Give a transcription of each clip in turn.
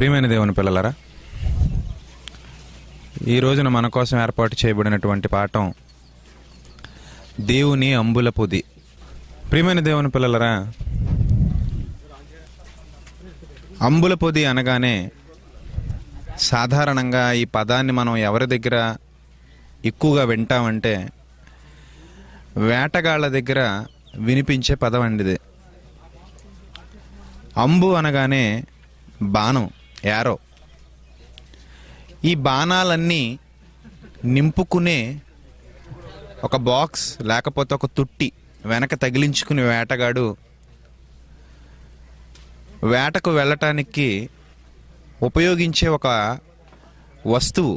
ప్రియమైన దేవుని పిల్లలరా ఈ రోజున మన కోసం ఏర్పాటు చేయబడినటువంటి పాఠం దేవుని అంబుల పొది ప్రియమైన దేవుని పిల్లలరా అంబుల పొది అనగానే సాధారణంగా ఈ పదాన్ని మనం ఎవరి దగ్గర ఎక్కువగా వింటామంటే వేటగాళ్ళ దగ్గర వినిపించే పదం అండిది అంబు అనగానే బాణం యారో ఈ బాణాలన్నీ నింపుకునే ఒక బాక్స్ లేకపోతే ఒక తుట్టి వెనక తగిలించుకునే వేటగాడు వేటకు వెళ్ళటానికి ఉపయోగించే ఒక వస్తువు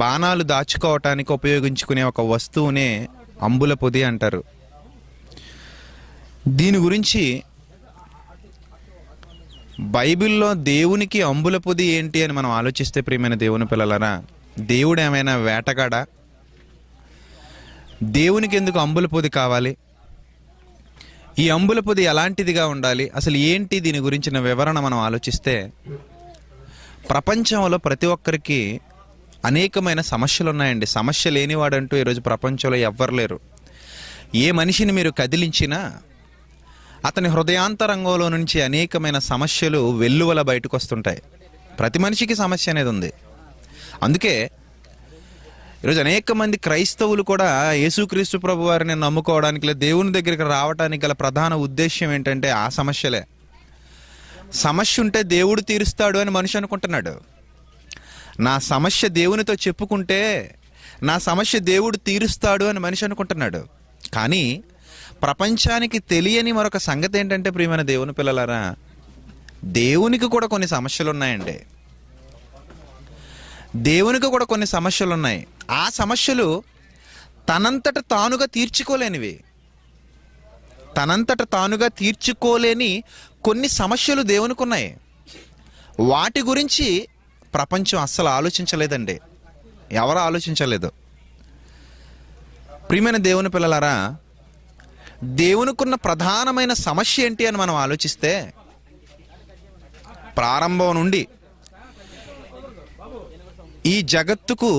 బాణాలు దాచుకోవటానికి ఉపయోగించుకునే ఒక వస్తువునే అంబుల పొది అంటారు దీని గురించి బైబిల్లో దేవునికి అంబుల పొది ఏంటి అని మనం ఆలోచిస్తే ప్రియమైన దేవుని పిల్లలరా దేవుడు ఏమైనా వేటగాడా దేవునికి ఎందుకు అంబుల పొది కావాలి ఈ అంబుల పొది ఎలాంటిదిగా ఉండాలి అసలు ఏంటి దీని గురించిన వివరణ మనం ఆలోచిస్తే ప్రపంచంలో ప్రతి ఒక్కరికి అనేకమైన సమస్యలు ఉన్నాయండి సమస్య లేనివాడంటూ ఈరోజు ప్రపంచంలో ఎవ్వరు లేరు ఏ మనిషిని మీరు కదిలించినా అతని హృదయాంతరంగంలో నుంచి అనేకమైన సమస్యలు వెల్లువల బయటకు వస్తుంటాయి ప్రతి మనిషికి సమస్య అనేది ఉంది అందుకే ఈరోజు అనేక మంది క్రైస్తవులు కూడా యేసుక్రీస్తు ప్రభు వారిని నమ్ముకోవడానికి లేదా దేవుని దగ్గరికి రావడానికి గల ప్రధాన ఉద్దేశ్యం ఏంటంటే ఆ సమస్యలే సమస్య ఉంటే దేవుడు తీరుస్తాడు అని మనిషి అనుకుంటున్నాడు నా సమస్య దేవునితో చెప్పుకుంటే నా సమస్య దేవుడు తీరుస్తాడు అని మనిషి అనుకుంటున్నాడు కానీ ప్రపంచానికి తెలియని మరొక సంగతి ఏంటంటే ప్రియమైన దేవుని పిల్లలారా దేవునికి కూడా కొన్ని సమస్యలు ఉన్నాయండి దేవునికి కూడా కొన్ని సమస్యలు ఉన్నాయి ఆ సమస్యలు తనంతట తానుగా తీర్చుకోలేనివి తనంతట తానుగా తీర్చుకోలేని కొన్ని సమస్యలు దేవునికి ఉన్నాయి వాటి గురించి ప్రపంచం అస్సలు ఆలోచించలేదండి ఎవరు ఆలోచించలేదు ప్రియమైన దేవుని పిల్లలారా దేవునికున్న ప్రధానమైన సమస్య ఏంటి అని మనం ఆలోచిస్తే ప్రారంభం నుండి ఈ జగత్తుకు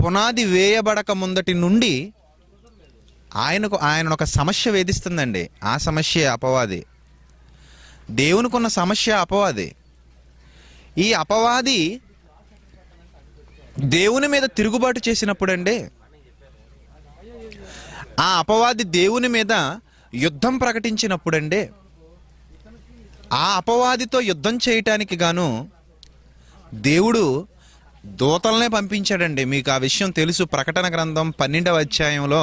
పునాది వేయబడక ముందటి నుండి ఆయనకు ఆయన ఒక సమస్య వేధిస్తుందండి ఆ సమస్య అపవాది దేవునికున్న సమస్య అపవాది ఈ అపవాది దేవుని మీద తిరుగుబాటు చేసినప్పుడండి ఆ అపవాది దేవుని మీద యుద్ధం ప్రకటించినప్పుడండే ఆ అపవాదితో యుద్ధం చేయటానికి గాను దేవుడు దూతలనే పంపించాడండి మీకు ఆ విషయం తెలుసు ప్రకటన గ్రంథం పన్నెండవ అధ్యాయంలో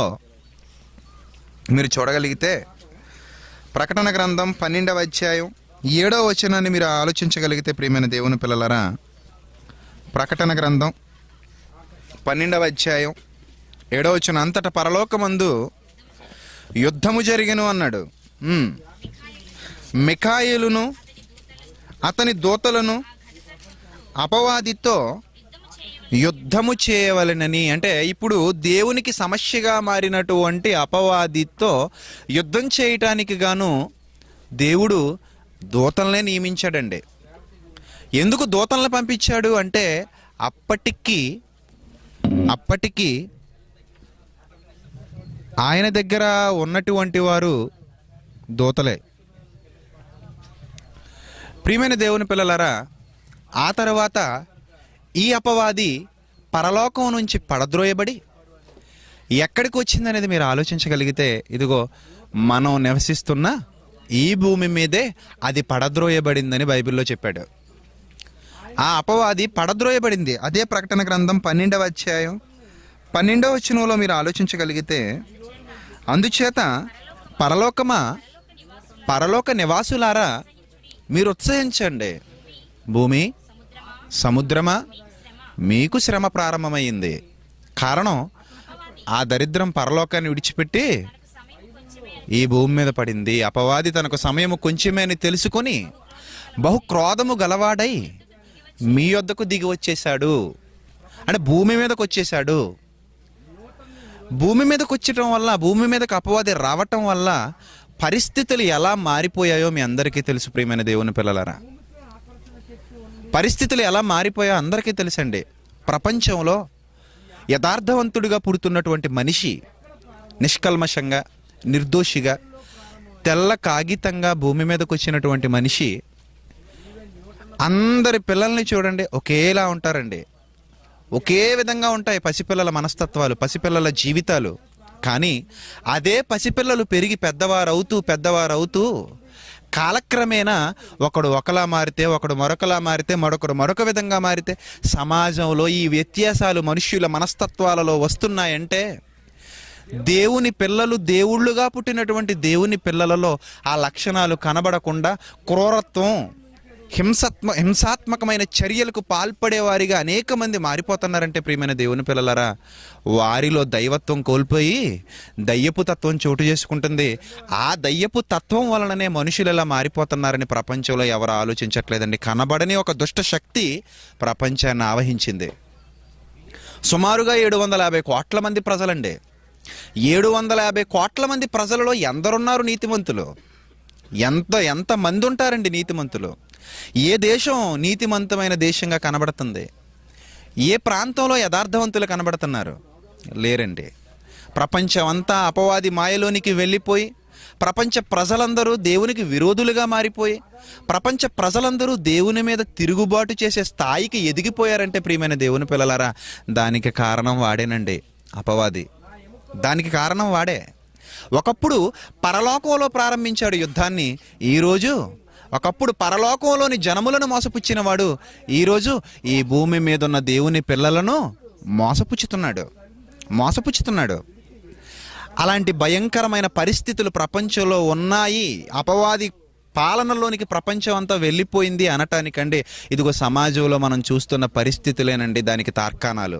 మీరు చూడగలిగితే ప్రకటన గ్రంథం పన్నెండవ అధ్యాయం ఏడవ వచనాన్ని మీరు ఆలోచించగలిగితే ప్రియమైన దేవుని పిల్లలరా ప్రకటన గ్రంథం పన్నెండవ అధ్యాయం ఏడవచ్చున అంతట పరలోకమందు యుద్ధము జరిగను అన్నాడు మిఖాయిలును అతని దూతలను అపవాదితో యుద్ధము చేయవలనని అంటే ఇప్పుడు దేవునికి సమస్యగా మారినటువంటి అపవాదితో యుద్ధం చేయటానికి గాను దేవుడు దూతలనే నియమించాడండి ఎందుకు దూతలను పంపించాడు అంటే అప్పటికి అప్పటికీ ఆయన దగ్గర ఉన్నటువంటి వారు దూతలే ప్రియమైన దేవుని పిల్లలరా ఆ తర్వాత ఈ అపవాది పరలోకం నుంచి పడద్రోయబడి ఎక్కడికి వచ్చిందనేది మీరు ఆలోచించగలిగితే ఇదిగో మనం నివసిస్తున్న ఈ భూమి మీదే అది పడద్రోయబడిందని బైబిల్లో చెప్పాడు ఆ అపవాది పడద్రోయబడింది అదే ప్రకటన గ్రంథం పన్నెండవ అధ్యాయం పన్నెండవ వచనంలో మీరు ఆలోచించగలిగితే అందుచేత పరలోకమా పరలోక నివాసులారా మీరు ఉత్సహించండి భూమి సముద్రమా మీకు శ్రమ ప్రారంభమైంది కారణం ఆ దరిద్రం పరలోకాన్ని విడిచిపెట్టి ఈ భూమి మీద పడింది అపవాది తనకు సమయము కొంచెమే అని తెలుసుకొని క్రోధము గలవాడై మీ వద్దకు దిగి వచ్చేశాడు అంటే భూమి మీదకు వచ్చేశాడు భూమి మీదకి వచ్చటం వల్ల భూమి మీదకి అపవాది రావటం వల్ల పరిస్థితులు ఎలా మారిపోయాయో మీ అందరికీ తెలుసు ప్రియమైన దేవుని పిల్లలరా పరిస్థితులు ఎలా మారిపోయాయో అందరికీ తెలుసండి ప్రపంచంలో యథార్థవంతుడిగా పుడుతున్నటువంటి మనిషి నిష్కల్మషంగా నిర్దోషిగా తెల్ల కాగితంగా భూమి మీదకు వచ్చినటువంటి మనిషి అందరి పిల్లల్ని చూడండి ఒకేలా ఉంటారండి ఒకే విధంగా ఉంటాయి పసిపిల్లల మనస్తత్వాలు పసిపిల్లల జీవితాలు కానీ అదే పసిపిల్లలు పెరిగి పెద్దవారవుతూ పెద్దవారవుతూ కాలక్రమేణా ఒకడు ఒకలా మారితే ఒకడు మరొకలా మారితే మరొకరు మరొక విధంగా మారితే సమాజంలో ఈ వ్యత్యాసాలు మనుష్యుల మనస్తత్వాలలో వస్తున్నాయంటే దేవుని పిల్లలు దేవుళ్ళుగా పుట్టినటువంటి దేవుని పిల్లలలో ఆ లక్షణాలు కనబడకుండా క్రూరత్వం హింసాత్మ హింసాత్మకమైన చర్యలకు పాల్పడేవారిగా అనేక మంది మారిపోతున్నారంటే ప్రియమైన దేవుని పిల్లలరా వారిలో దైవత్వం కోల్పోయి దయ్యపు తత్వం చోటు చేసుకుంటుంది ఆ దయ్యపు తత్వం వలననే మనుషులు ఎలా మారిపోతున్నారని ప్రపంచంలో ఎవరు ఆలోచించట్లేదండి కనబడని ఒక దుష్ట శక్తి ప్రపంచాన్ని ఆవహించింది సుమారుగా ఏడు వందల యాభై కోట్ల మంది ప్రజలండి ఏడు వందల యాభై కోట్ల మంది ప్రజలలో ఎందరున్నారు నీతిమంతులు ఎంత ఎంతమంది ఉంటారండి నీతిమంతులు ఏ దేశం నీతిమంతమైన దేశంగా కనబడుతుంది ఏ ప్రాంతంలో యథార్థవంతులు కనబడుతున్నారు లేరండి ప్రపంచమంతా అపవాది మాయలోనికి వెళ్ళిపోయి ప్రపంచ ప్రజలందరూ దేవునికి విరోధులుగా మారిపోయి ప్రపంచ ప్రజలందరూ దేవుని మీద తిరుగుబాటు చేసే స్థాయికి ఎదిగిపోయారంటే ప్రియమైన దేవుని పిల్లలారా దానికి కారణం వాడేనండి అపవాది దానికి కారణం వాడే ఒకప్పుడు పరలోకంలో ప్రారంభించాడు యుద్ధాన్ని ఈరోజు ఒకప్పుడు పరలోకంలోని జనములను మోసపుచ్చినవాడు ఈరోజు ఈ భూమి మీదున్న దేవుని పిల్లలను మోసపుచ్చుతున్నాడు మోసపుచ్చుతున్నాడు అలాంటి భయంకరమైన పరిస్థితులు ప్రపంచంలో ఉన్నాయి అపవాది పాలనలోనికి ప్రపంచం అంతా వెళ్ళిపోయింది అనటానికండి ఇదిగో సమాజంలో మనం చూస్తున్న పరిస్థితులేనండి దానికి తార్కాణాలు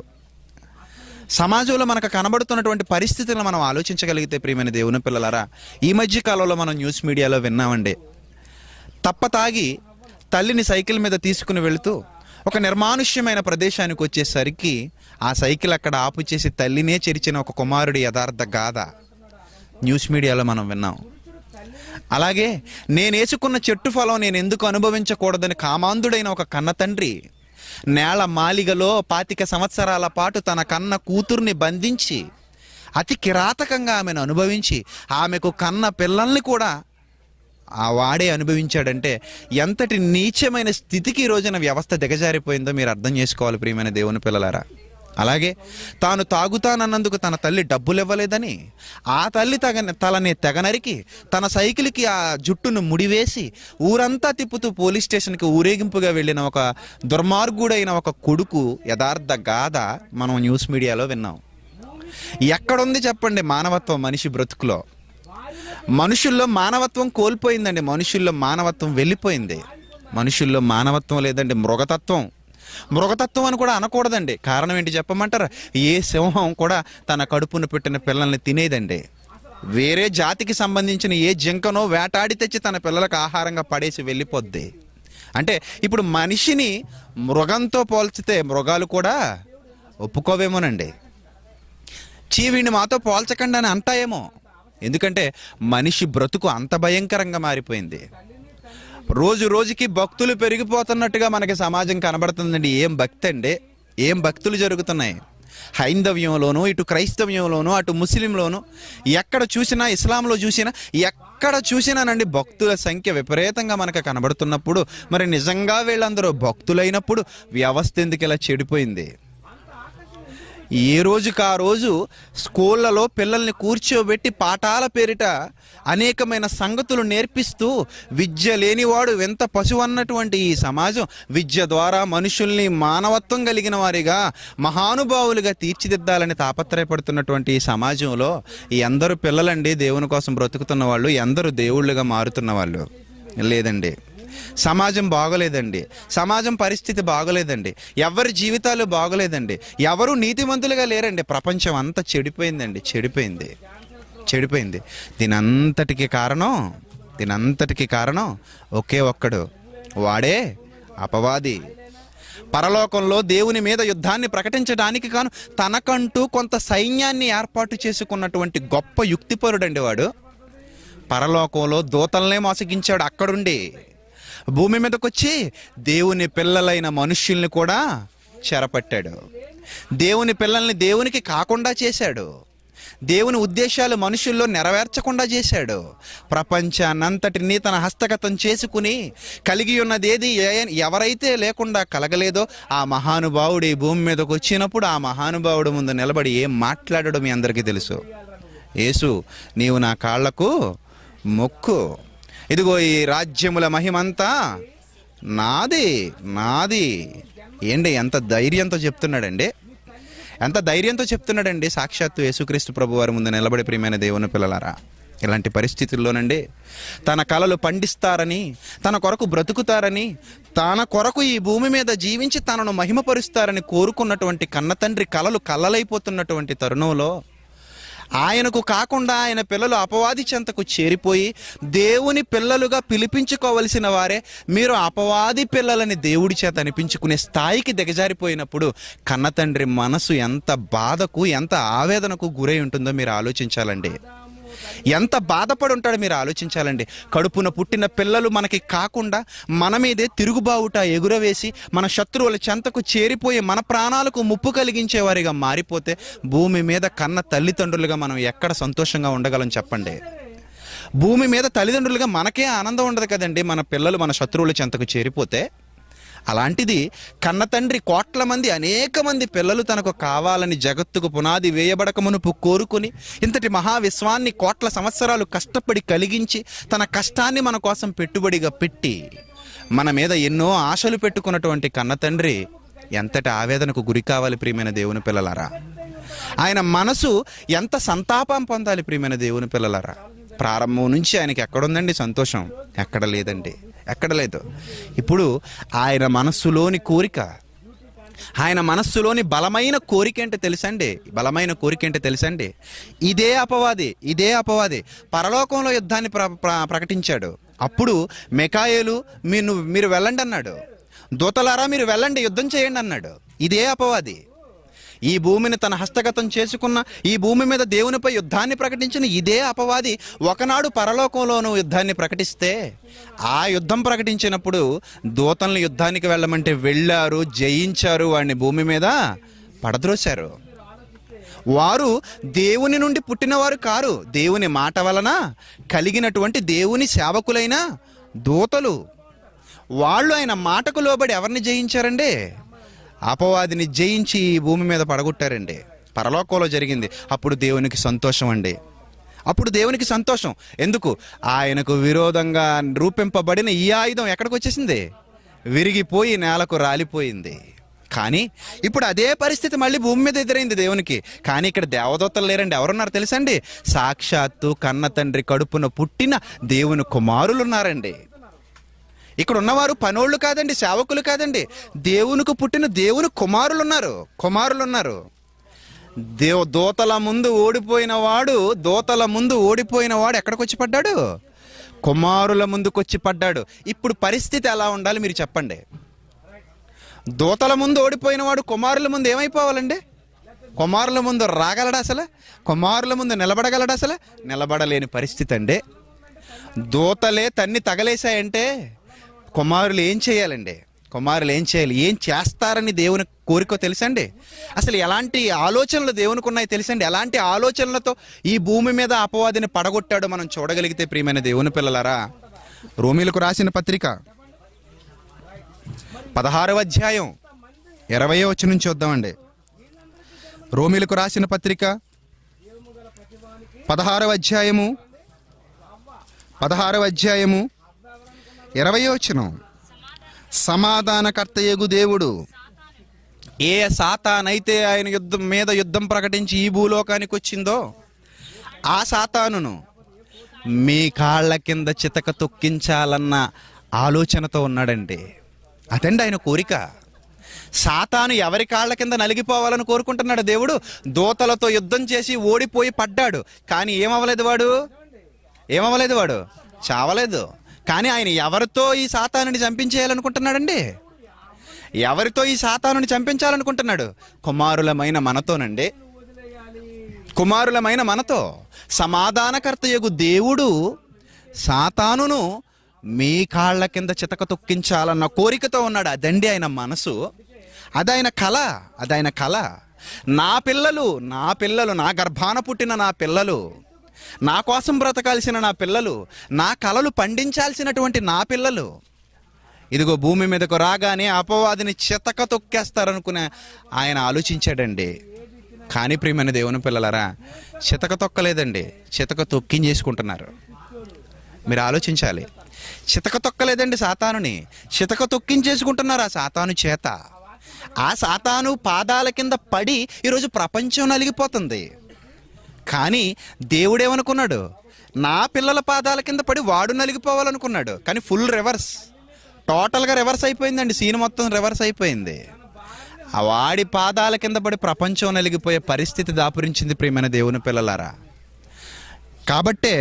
సమాజంలో మనకు కనబడుతున్నటువంటి పరిస్థితులను మనం ఆలోచించగలిగితే ప్రియమైన దేవుని పిల్లలారా ఈ మధ్య కాలంలో మనం న్యూస్ మీడియాలో విన్నామండి తప్ప తాగి తల్లిని సైకిల్ మీద తీసుకుని వెళుతూ ఒక నిర్మానుష్యమైన ప్రదేశానికి వచ్చేసరికి ఆ సైకిల్ అక్కడ ఆపు చేసి తల్లినే చెరిచిన ఒక కుమారుడి యథార్థ గాథ న్యూస్ మీడియాలో మనం విన్నాం అలాగే నేనేసుకున్న చెట్టు ఫలం నేను ఎందుకు అనుభవించకూడదని కామాంధుడైన ఒక కన్న తండ్రి నేల మాలిగలో పాతిక సంవత్సరాల పాటు తన కన్న కూతుర్ని బంధించి అతి కిరాతకంగా ఆమెను అనుభవించి ఆమెకు కన్న పిల్లల్ని కూడా ఆ వాడే అనుభవించాడంటే ఎంతటి నీచమైన స్థితికి రోజున వ్యవస్థ దిగజారిపోయిందో మీరు అర్థం చేసుకోవాలి ప్రియమైన దేవుని పిల్లలారా అలాగే తాను తాగుతానన్నందుకు తన తల్లి డబ్బులు ఇవ్వలేదని ఆ తల్లి తగ తలని తెగనరికి తన సైకిల్కి ఆ జుట్టును ముడివేసి ఊరంతా తిప్పుతూ పోలీస్ స్టేషన్కి ఊరేగింపుగా వెళ్ళిన ఒక దుర్మార్గుడైన ఒక కొడుకు యథార్థ గాథ మనం న్యూస్ మీడియాలో విన్నాం ఎక్కడుంది చెప్పండి మానవత్వం మనిషి బ్రతుకులో మనుషుల్లో మానవత్వం కోల్పోయిందండి మనుషుల్లో మానవత్వం వెళ్ళిపోయింది మనుషుల్లో మానవత్వం లేదండి మృగతత్వం మృగతత్వం అని కూడా అనకూడదండి కారణం ఏంటి చెప్పమంటారా ఏ సింహం కూడా తన కడుపున పెట్టిన పిల్లల్ని తినేదండి వేరే జాతికి సంబంధించిన ఏ జింకనో వేటాడి తెచ్చి తన పిల్లలకు ఆహారంగా పడేసి వెళ్ళిపోద్ది అంటే ఇప్పుడు మనిషిని మృగంతో పోల్చితే మృగాలు కూడా ఒప్పుకోవేమోనండి చీవిని మాతో పోల్చకండి అని అంటాయేమో ఎందుకంటే మనిషి బ్రతుకు అంత భయంకరంగా మారిపోయింది రోజు రోజుకి భక్తులు పెరిగిపోతున్నట్టుగా మనకి సమాజం కనబడుతుందండి ఏం భక్తి అండి ఏం భక్తులు జరుగుతున్నాయి హైందవ్యంలోనూ ఇటు క్రైస్తవ్యంలోను అటు ముస్లింలోనూ ఎక్కడ చూసినా ఇస్లాంలో చూసినా ఎక్కడ చూసినానండి భక్తుల సంఖ్య విపరీతంగా మనకు కనబడుతున్నప్పుడు మరి నిజంగా వీళ్ళందరూ భక్తులైనప్పుడు వ్యవస్థ ఎందుకు ఇలా చెడిపోయింది ఏ రోజుకు ఆ రోజు స్కూళ్ళలో పిల్లల్ని కూర్చోబెట్టి పాఠాల పేరిట అనేకమైన సంగతులు నేర్పిస్తూ విద్య లేనివాడు ఎంత పశువు అన్నటువంటి ఈ సమాజం విద్య ద్వారా మనుషుల్ని మానవత్వం కలిగిన వారిగా మహానుభావులుగా తీర్చిదిద్దాలని తాపత్రయపడుతున్నటువంటి ఈ సమాజంలో అందరు పిల్లలండి దేవుని కోసం బ్రతుకుతున్న వాళ్ళు ఎందరూ దేవుళ్ళుగా మారుతున్న వాళ్ళు లేదండి సమాజం బాగోలేదండి సమాజం పరిస్థితి బాగోలేదండి ఎవరి జీవితాలు బాగోలేదండి ఎవరు నీతివంతులుగా లేరండి ప్రపంచం అంతా చెడిపోయిందండి చెడిపోయింది చెడిపోయింది దీని కారణం దీని కారణం ఒకే ఒక్కడు వాడే అపవాది పరలోకంలో దేవుని మీద యుద్ధాన్ని ప్రకటించడానికి కాను తనకంటూ కొంత సైన్యాన్ని ఏర్పాటు చేసుకున్నటువంటి గొప్ప యుక్తిపరుడండి వాడు పరలోకంలో దూతలనే మోసగించాడు అక్కడుండి భూమి మీదకొచ్చి దేవుని పిల్లలైన మనుష్యుల్ని కూడా చెరపట్టాడు దేవుని పిల్లల్ని దేవునికి కాకుండా చేశాడు దేవుని ఉద్దేశాలు మనుషుల్లో నెరవేర్చకుండా చేశాడు ప్రపంచాన్నంతటిని తన హస్తగతం చేసుకుని కలిగి ఉన్నదేది ఎవరైతే లేకుండా కలగలేదో ఆ మహానుభావుడు ఈ భూమి మీదకు వచ్చినప్పుడు ఆ మహానుభావుడు ముందు నిలబడి ఏం మాట్లాడడం మీ అందరికీ తెలుసు యేసు నీవు నా కాళ్లకు మొక్కు ఇదిగో ఈ రాజ్యముల మహిమంతా నాది నాది ఏంటి ఎంత ధైర్యంతో చెప్తున్నాడండి ఎంత ధైర్యంతో చెప్తున్నాడండి సాక్షాత్తు యేసుక్రీస్తు ప్రభు వారి ముందు నిలబడి ప్రియమైన దేవుని పిల్లలారా ఇలాంటి పరిస్థితుల్లోనండి తన కళలు పండిస్తారని తన కొరకు బ్రతుకుతారని తన కొరకు ఈ భూమి మీద జీవించి తనను మహిమపరుస్తారని కోరుకున్నటువంటి కన్నతండ్రి కళలు కళ్ళలైపోతున్నటువంటి తరుణంలో ఆయనకు కాకుండా ఆయన పిల్లలు అపవాది చెంతకు చేరిపోయి దేవుని పిల్లలుగా పిలిపించుకోవలసిన వారే మీరు అపవాది పిల్లలని దేవుడి చేత అనిపించుకునే స్థాయికి దిగజారిపోయినప్పుడు కన్నతండ్రి మనసు ఎంత బాధకు ఎంత ఆవేదనకు గురై ఉంటుందో మీరు ఆలోచించాలండి ఎంత బాధపడి ఉంటాడో మీరు ఆలోచించాలండి కడుపున పుట్టిన పిల్లలు మనకి కాకుండా మన మీదే తిరుగుబావుట ఎగురవేసి మన శత్రువుల చెంతకు చేరిపోయి మన ప్రాణాలకు ముప్పు కలిగించేవారిగా మారిపోతే భూమి మీద కన్న తల్లిదండ్రులుగా మనం ఎక్కడ సంతోషంగా ఉండగలం చెప్పండి భూమి మీద తల్లిదండ్రులుగా మనకే ఆనందం ఉండదు కదండి మన పిల్లలు మన శత్రువుల చెంతకు చేరిపోతే అలాంటిది కన్న తండ్రి కోట్ల మంది అనేక మంది పిల్లలు తనకు కావాలని జగత్తుకు పునాది వేయబడక మునుపు కోరుకుని ఇంతటి మహావిశ్వాన్ని కోట్ల సంవత్సరాలు కష్టపడి కలిగించి తన కష్టాన్ని మన కోసం పెట్టుబడిగా పెట్టి మన మీద ఎన్నో ఆశలు పెట్టుకున్నటువంటి కన్న తండ్రి ఎంతటి ఆవేదనకు గురి కావాలి ప్రియమైన దేవుని పిల్లలారా ఆయన మనసు ఎంత సంతాపం పొందాలి ప్రియమైన దేవుని పిల్లలారా ప్రారంభం నుంచి ఆయనకి ఎక్కడుందండి సంతోషం ఎక్కడ లేదండి ఎక్కడ లేదు ఇప్పుడు ఆయన మనస్సులోని కోరిక ఆయన మనస్సులోని బలమైన కోరిక అంటే తెలుసండి బలమైన కోరిక అంటే తెలుసండి ఇదే అపవాది ఇదే అపవాది పరలోకంలో యుద్ధాన్ని ప్ర ప్రకటించాడు అప్పుడు మెకాయలు మీరు మీరు వెళ్ళండి అన్నాడు దూతలారా మీరు వెళ్ళండి యుద్ధం చేయండి అన్నాడు ఇదే అపవాది ఈ భూమిని తన హస్తగతం చేసుకున్న ఈ భూమి మీద దేవునిపై యుద్ధాన్ని ప్రకటించిన ఇదే అపవాది ఒకనాడు పరలోకంలోనూ యుద్ధాన్ని ప్రకటిస్తే ఆ యుద్ధం ప్రకటించినప్పుడు దూతలను యుద్ధానికి వెళ్ళమంటే వెళ్ళారు జయించారు వాడిని భూమి మీద పడద్రోశారు వారు దేవుని నుండి పుట్టినవారు కారు దేవుని మాట వలన కలిగినటువంటి దేవుని సేవకులైన దూతలు వాళ్ళు ఆయన మాటకు లోబడి ఎవరిని జయించారండి అపవాదిని జయించి ఈ భూమి మీద పడగొట్టారండి పరలోకంలో జరిగింది అప్పుడు దేవునికి సంతోషం అండి అప్పుడు దేవునికి సంతోషం ఎందుకు ఆయనకు విరోధంగా రూపింపబడిన ఈ ఆయుధం ఎక్కడికి వచ్చేసింది విరిగిపోయి నేలకు రాలిపోయింది కానీ ఇప్పుడు అదే పరిస్థితి మళ్ళీ భూమి మీద ఎదురైంది దేవునికి కానీ ఇక్కడ దేవదత్తలు లేరండి ఎవరున్నారు తెలుసండి సాక్షాత్తు కన్న తండ్రి కడుపున పుట్టిన దేవుని కుమారులు ఉన్నారండి ఇక్కడ ఉన్నవారు పనోళ్ళు కాదండి సేవకులు కాదండి దేవునికి పుట్టిన దేవుని కుమారులు ఉన్నారు కుమారులు ఉన్నారు దేవ దోతల ముందు ఓడిపోయిన వాడు దోతల ముందు ఓడిపోయిన వాడు ఎక్కడికొచ్చి పడ్డాడు కుమారుల ముందుకొచ్చి పడ్డాడు ఇప్పుడు పరిస్థితి ఎలా ఉండాలి మీరు చెప్పండి దూతల ముందు ఓడిపోయిన వాడు కుమారుల ముందు ఏమైపోవాలండి కుమారుల ముందు రాగలడా అసలు కుమారుల ముందు నిలబడగలడా అసలు నిలబడలేని పరిస్థితి అండి దూతలే తన్ని తగలేశాయంటే కుమారులు ఏం చేయాలండి కుమారులు ఏం చేయాలి ఏం చేస్తారని దేవుని కోరిక తెలుసండి అసలు ఎలాంటి ఆలోచనలు దేవునికి ఉన్నాయి తెలుసండి ఎలాంటి ఆలోచనలతో ఈ భూమి మీద అపవాదిని పడగొట్టాడు మనం చూడగలిగితే ప్రియమైన దేవుని పిల్లలరా రోమిలకు రాసిన పత్రిక పదహారవ అధ్యాయం ఇరవై వచ్చి నుంచి చూద్దామండి రోమిలకు రాసిన పత్రిక పదహారవ అధ్యాయము పదహారవ అధ్యాయము ఇరవై వచ్చిన ఎగు దేవుడు ఏ సాతానైతే ఆయన యుద్ధం మీద యుద్ధం ప్రకటించి ఈ భూలోకానికి వచ్చిందో ఆ సాతానును మీ కాళ్ళ కింద చితక తొక్కించాలన్న ఆలోచనతో ఉన్నాడండి అదండి ఆయన కోరిక సాతాను ఎవరి కాళ్ళ కింద నలిగిపోవాలని కోరుకుంటున్నాడు దేవుడు దోతలతో యుద్ధం చేసి ఓడిపోయి పడ్డాడు కానీ ఏమవ్వలేదు వాడు ఏమవ్వలేదు వాడు చావలేదు కానీ ఆయన ఎవరితో ఈ సాతానుని చంపించేయాలనుకుంటున్నాడండి ఎవరితో ఈ సాతానుని చంపించాలనుకుంటున్నాడు కుమారులమైన మనతోనండి కుమారులమైన మనతో సమాధానకర్త యొక్క దేవుడు సాతానును మీ కాళ్ళ కింద చితక తొక్కించాలన్న కోరికతో ఉన్నాడు అదండి ఆయన మనసు ఆయన కళ అదైన కళ నా పిల్లలు నా పిల్లలు నా గర్భాన పుట్టిన నా పిల్లలు నా కోసం బ్రతకాల్సిన నా పిల్లలు నా కలలు పండించాల్సినటువంటి నా పిల్లలు ఇదిగో భూమి మీదకు రాగానే అపవాదిని చితక తొక్కేస్తారనుకునే ఆయన ఆలోచించాడండి కానీ ప్రియమైన దేవుని పిల్లలరా చితక తొక్కలేదండి చితక తొక్కించేసుకుంటున్నారు మీరు ఆలోచించాలి చితక తొక్కలేదండి సాతానుని చితక తొక్కించేసుకుంటున్నారు ఆ సాతాను చేత ఆ సాతాను పాదాల కింద పడి ఈరోజు ప్రపంచం నలిగిపోతుంది కానీ దేవుడేమనుకున్నాడు నా పిల్లల పాదాల కింద పడి వాడు నలిగిపోవాలనుకున్నాడు కానీ ఫుల్ రివర్స్ టోటల్గా రివర్స్ అయిపోయిందండి సీన్ మొత్తం రివర్స్ అయిపోయింది ఆ వాడి పాదాల కింద పడి ప్రపంచం నలిగిపోయే పరిస్థితి దాపురించింది ప్రియమైన దేవుని పిల్లలారా కాబట్టే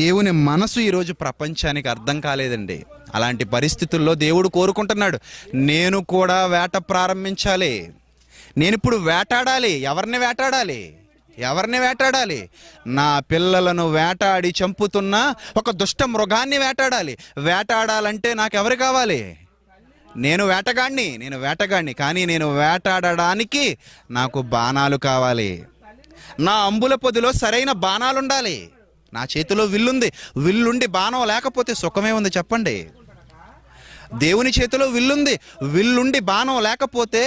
దేవుని మనసు ఈరోజు ప్రపంచానికి అర్థం కాలేదండి అలాంటి పరిస్థితుల్లో దేవుడు కోరుకుంటున్నాడు నేను కూడా వేట ప్రారంభించాలి నేను ఇప్పుడు వేటాడాలి ఎవరిని వేటాడాలి ఎవరిని వేటాడాలి నా పిల్లలను వేటాడి చంపుతున్న ఒక దుష్ట మృగాన్ని వేటాడాలి వేటాడాలంటే నాకు ఎవరు కావాలి నేను వేటగాడిని నేను వేటగాణ్ణి కానీ నేను వేటాడడానికి నాకు బాణాలు కావాలి నా అంబుల పొదిలో సరైన బాణాలుండాలి నా చేతిలో విల్లుంది విల్లుండి బాణం లేకపోతే సుఖమే ఉంది చెప్పండి దేవుని చేతిలో విల్లుంది విల్లుండి బాణం లేకపోతే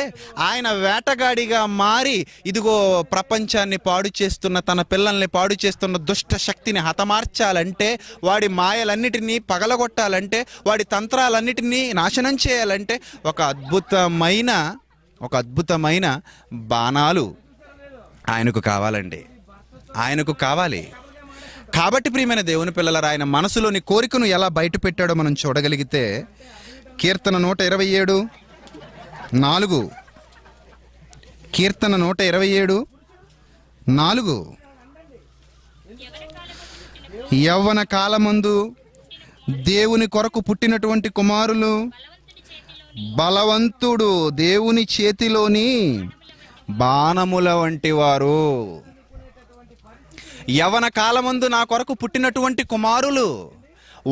ఆయన వేటగాడిగా మారి ఇదిగో ప్రపంచాన్ని పాడు చేస్తున్న తన పిల్లల్ని పాడు చేస్తున్న దుష్ట శక్తిని హతమార్చాలంటే వాడి మాయలన్నిటినీ పగలగొట్టాలంటే వాడి తంత్రాలన్నిటినీ నాశనం చేయాలంటే ఒక అద్భుతమైన ఒక అద్భుతమైన బాణాలు ఆయనకు కావాలండి ఆయనకు కావాలి కాబట్టి ప్రియమైన దేవుని పిల్లలరా ఆయన మనసులోని కోరికను ఎలా బయట పెట్టాడో మనం చూడగలిగితే కీర్తన నూట ఇరవై ఏడు నాలుగు కీర్తన నూట ఇరవై ఏడు నాలుగు యవ్వన కాలమందు దేవుని కొరకు పుట్టినటువంటి కుమారులు బలవంతుడు దేవుని చేతిలోని బాణముల వంటి వారు యవన కాలమందు నా కొరకు పుట్టినటువంటి కుమారులు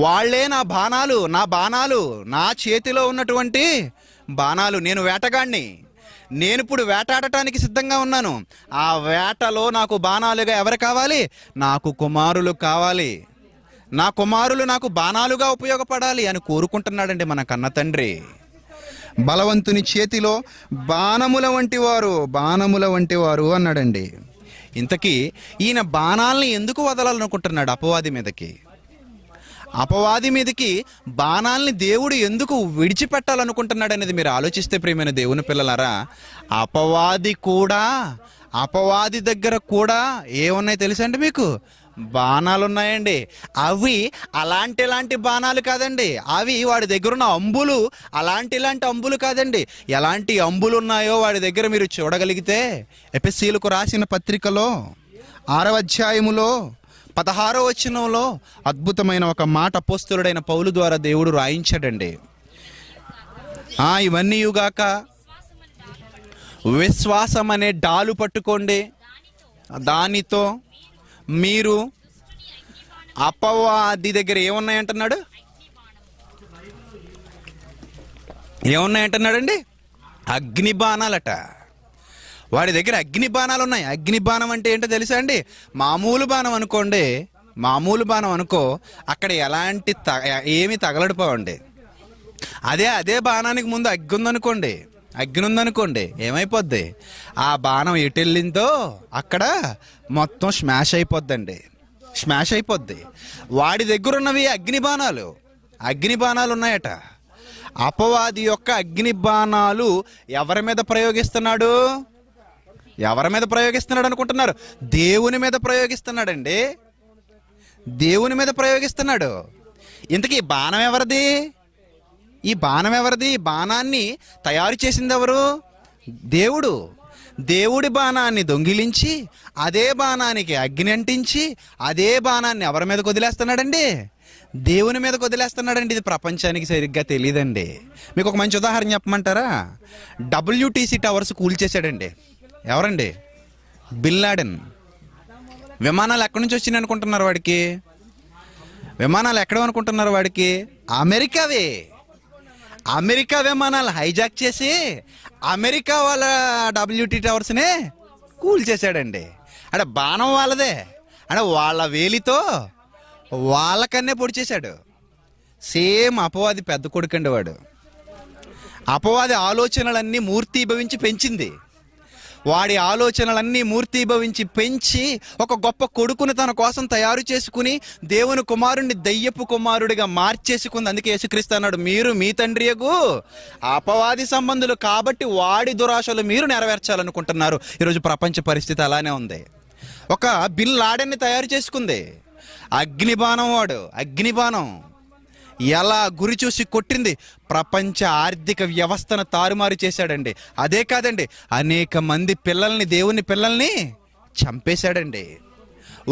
వాళ్లే నా బాణాలు నా బాణాలు నా చేతిలో ఉన్నటువంటి బాణాలు నేను వేటగాడిని నేను ఇప్పుడు వేటాడటానికి సిద్ధంగా ఉన్నాను ఆ వేటలో నాకు బాణాలుగా ఎవరు కావాలి నాకు కుమారులు కావాలి నా కుమారులు నాకు బాణాలుగా ఉపయోగపడాలి అని కోరుకుంటున్నాడండి మన కన్న తండ్రి బలవంతుని చేతిలో బాణముల వంటి వారు బాణముల వంటి వారు అన్నాడండి ఇంతకీ ఈయన బాణాలని ఎందుకు వదలాలనుకుంటున్నాడు అపవాది మీదకి అపవాది మీదకి బాణాలని దేవుడు ఎందుకు విడిచిపెట్టాలనుకుంటున్నాడనేది మీరు ఆలోచిస్తే ప్రియమైన దేవుని పిల్లలారా అపవాది కూడా అపవాది దగ్గర కూడా ఏమున్నాయి తెలుసండి మీకు బాణాలు ఉన్నాయండి అవి అలాంటి ఇలాంటి బాణాలు కాదండి అవి వాడి దగ్గర ఉన్న అంబులు అలాంటి ఇలాంటి అంబులు కాదండి ఎలాంటి అంబులు ఉన్నాయో వాడి దగ్గర మీరు చూడగలిగితే ఎపిసీలకు రాసిన పత్రికలో ఆరవ అధ్యాయములో పదహారో వచనంలో అద్భుతమైన ఒక మాట పోస్తులుడైన పౌలు ద్వారా దేవుడు రాయించాడండి ఇవన్నీ గాక విశ్వాసం అనే డాలు పట్టుకోండి దానితో మీరు అపవాది దగ్గర ఏమున్నాయంటున్నాడు ఏమున్నాయంటున్నాడండి అగ్ని బాణాలట వాడి దగ్గర అగ్ని బాణాలు ఉన్నాయి అగ్ని బాణం అంటే ఏంటో తెలుసా అండి మామూలు బాణం అనుకోండి మామూలు బాణం అనుకో అక్కడ ఎలాంటి త ఏమి తగలడిపోవండి అదే అదే బాణానికి ముందు అగ్గి ఉందనుకోండి అగ్ని ఉందనుకోండి ఏమైపోద్ది ఆ బాణం ఎటెళ్ళిందో అక్కడ మొత్తం స్మాష్ అయిపోద్దండి స్మాష్ అయిపోద్ది వాడి దగ్గర ఉన్నవి అగ్ని బాణాలు అగ్ని బాణాలు ఉన్నాయట అపవాది యొక్క అగ్ని బాణాలు ఎవరి మీద ప్రయోగిస్తున్నాడు ఎవరి మీద ప్రయోగిస్తున్నాడు అనుకుంటున్నారు దేవుని మీద ప్రయోగిస్తున్నాడండి దేవుని మీద ప్రయోగిస్తున్నాడు ఇంతకీ బాణం ఎవరిది ఈ బాణం ఎవరిది బాణాన్ని తయారు చేసింది ఎవరు దేవుడు దేవుడి బాణాన్ని దొంగిలించి అదే బాణానికి అగ్ని అంటించి అదే బాణాన్ని ఎవరి మీద వదిలేస్తున్నాడండి దేవుని మీద వదిలేస్తున్నాడండి ఇది ప్రపంచానికి సరిగ్గా తెలియదండి మీకు ఒక మంచి ఉదాహరణ చెప్పమంటారా డబ్ల్యూటీసీ టవర్స్ కూల్చేశాడండి ఎవరండి బిల్లాడెన్ విమానాలు ఎక్కడి నుంచి వచ్చింది అనుకుంటున్నారు వాడికి విమానాలు ఎక్కడ అనుకుంటున్నారు వాడికి అమెరికావే అమెరికా విమానాలు హైజాక్ చేసి అమెరికా వాళ్ళ డబ్ల్యూటీ టవర్స్ని కూల్ చేశాడండి అంటే బాణం వాళ్ళదే అంటే వాళ్ళ వేలితో వాళ్ళకన్నే పొడి చేశాడు సేమ్ అపవాది పెద్ద కొడుకండి వాడు అపవాది ఆలోచనలన్నీ మూర్తి భవించి పెంచింది వాడి ఆలోచనలన్నీ మూర్తీభవించి పెంచి ఒక గొప్ప కొడుకును తన కోసం తయారు చేసుకుని దేవుని కుమారుణ్ణి దయ్యపు కుమారుడిగా మార్చేసుకుంది అందుకే యేసుక్రీస్తు అన్నాడు మీరు మీ తండ్రియకు అపవాది సంబంధులు కాబట్టి వాడి దురాశలు మీరు నెరవేర్చాలనుకుంటున్నారు ఈరోజు ప్రపంచ పరిస్థితి అలానే ఉంది ఒక బిల్ ఆడని తయారు చేసుకుంది అగ్నిబాణం వాడు అగ్నిబాణం ఎలా గురి చూసి కొట్టింది ప్రపంచ ఆర్థిక వ్యవస్థను తారుమారు చేశాడండి అదే కాదండి అనేక మంది పిల్లల్ని దేవుని పిల్లల్ని చంపేశాడండి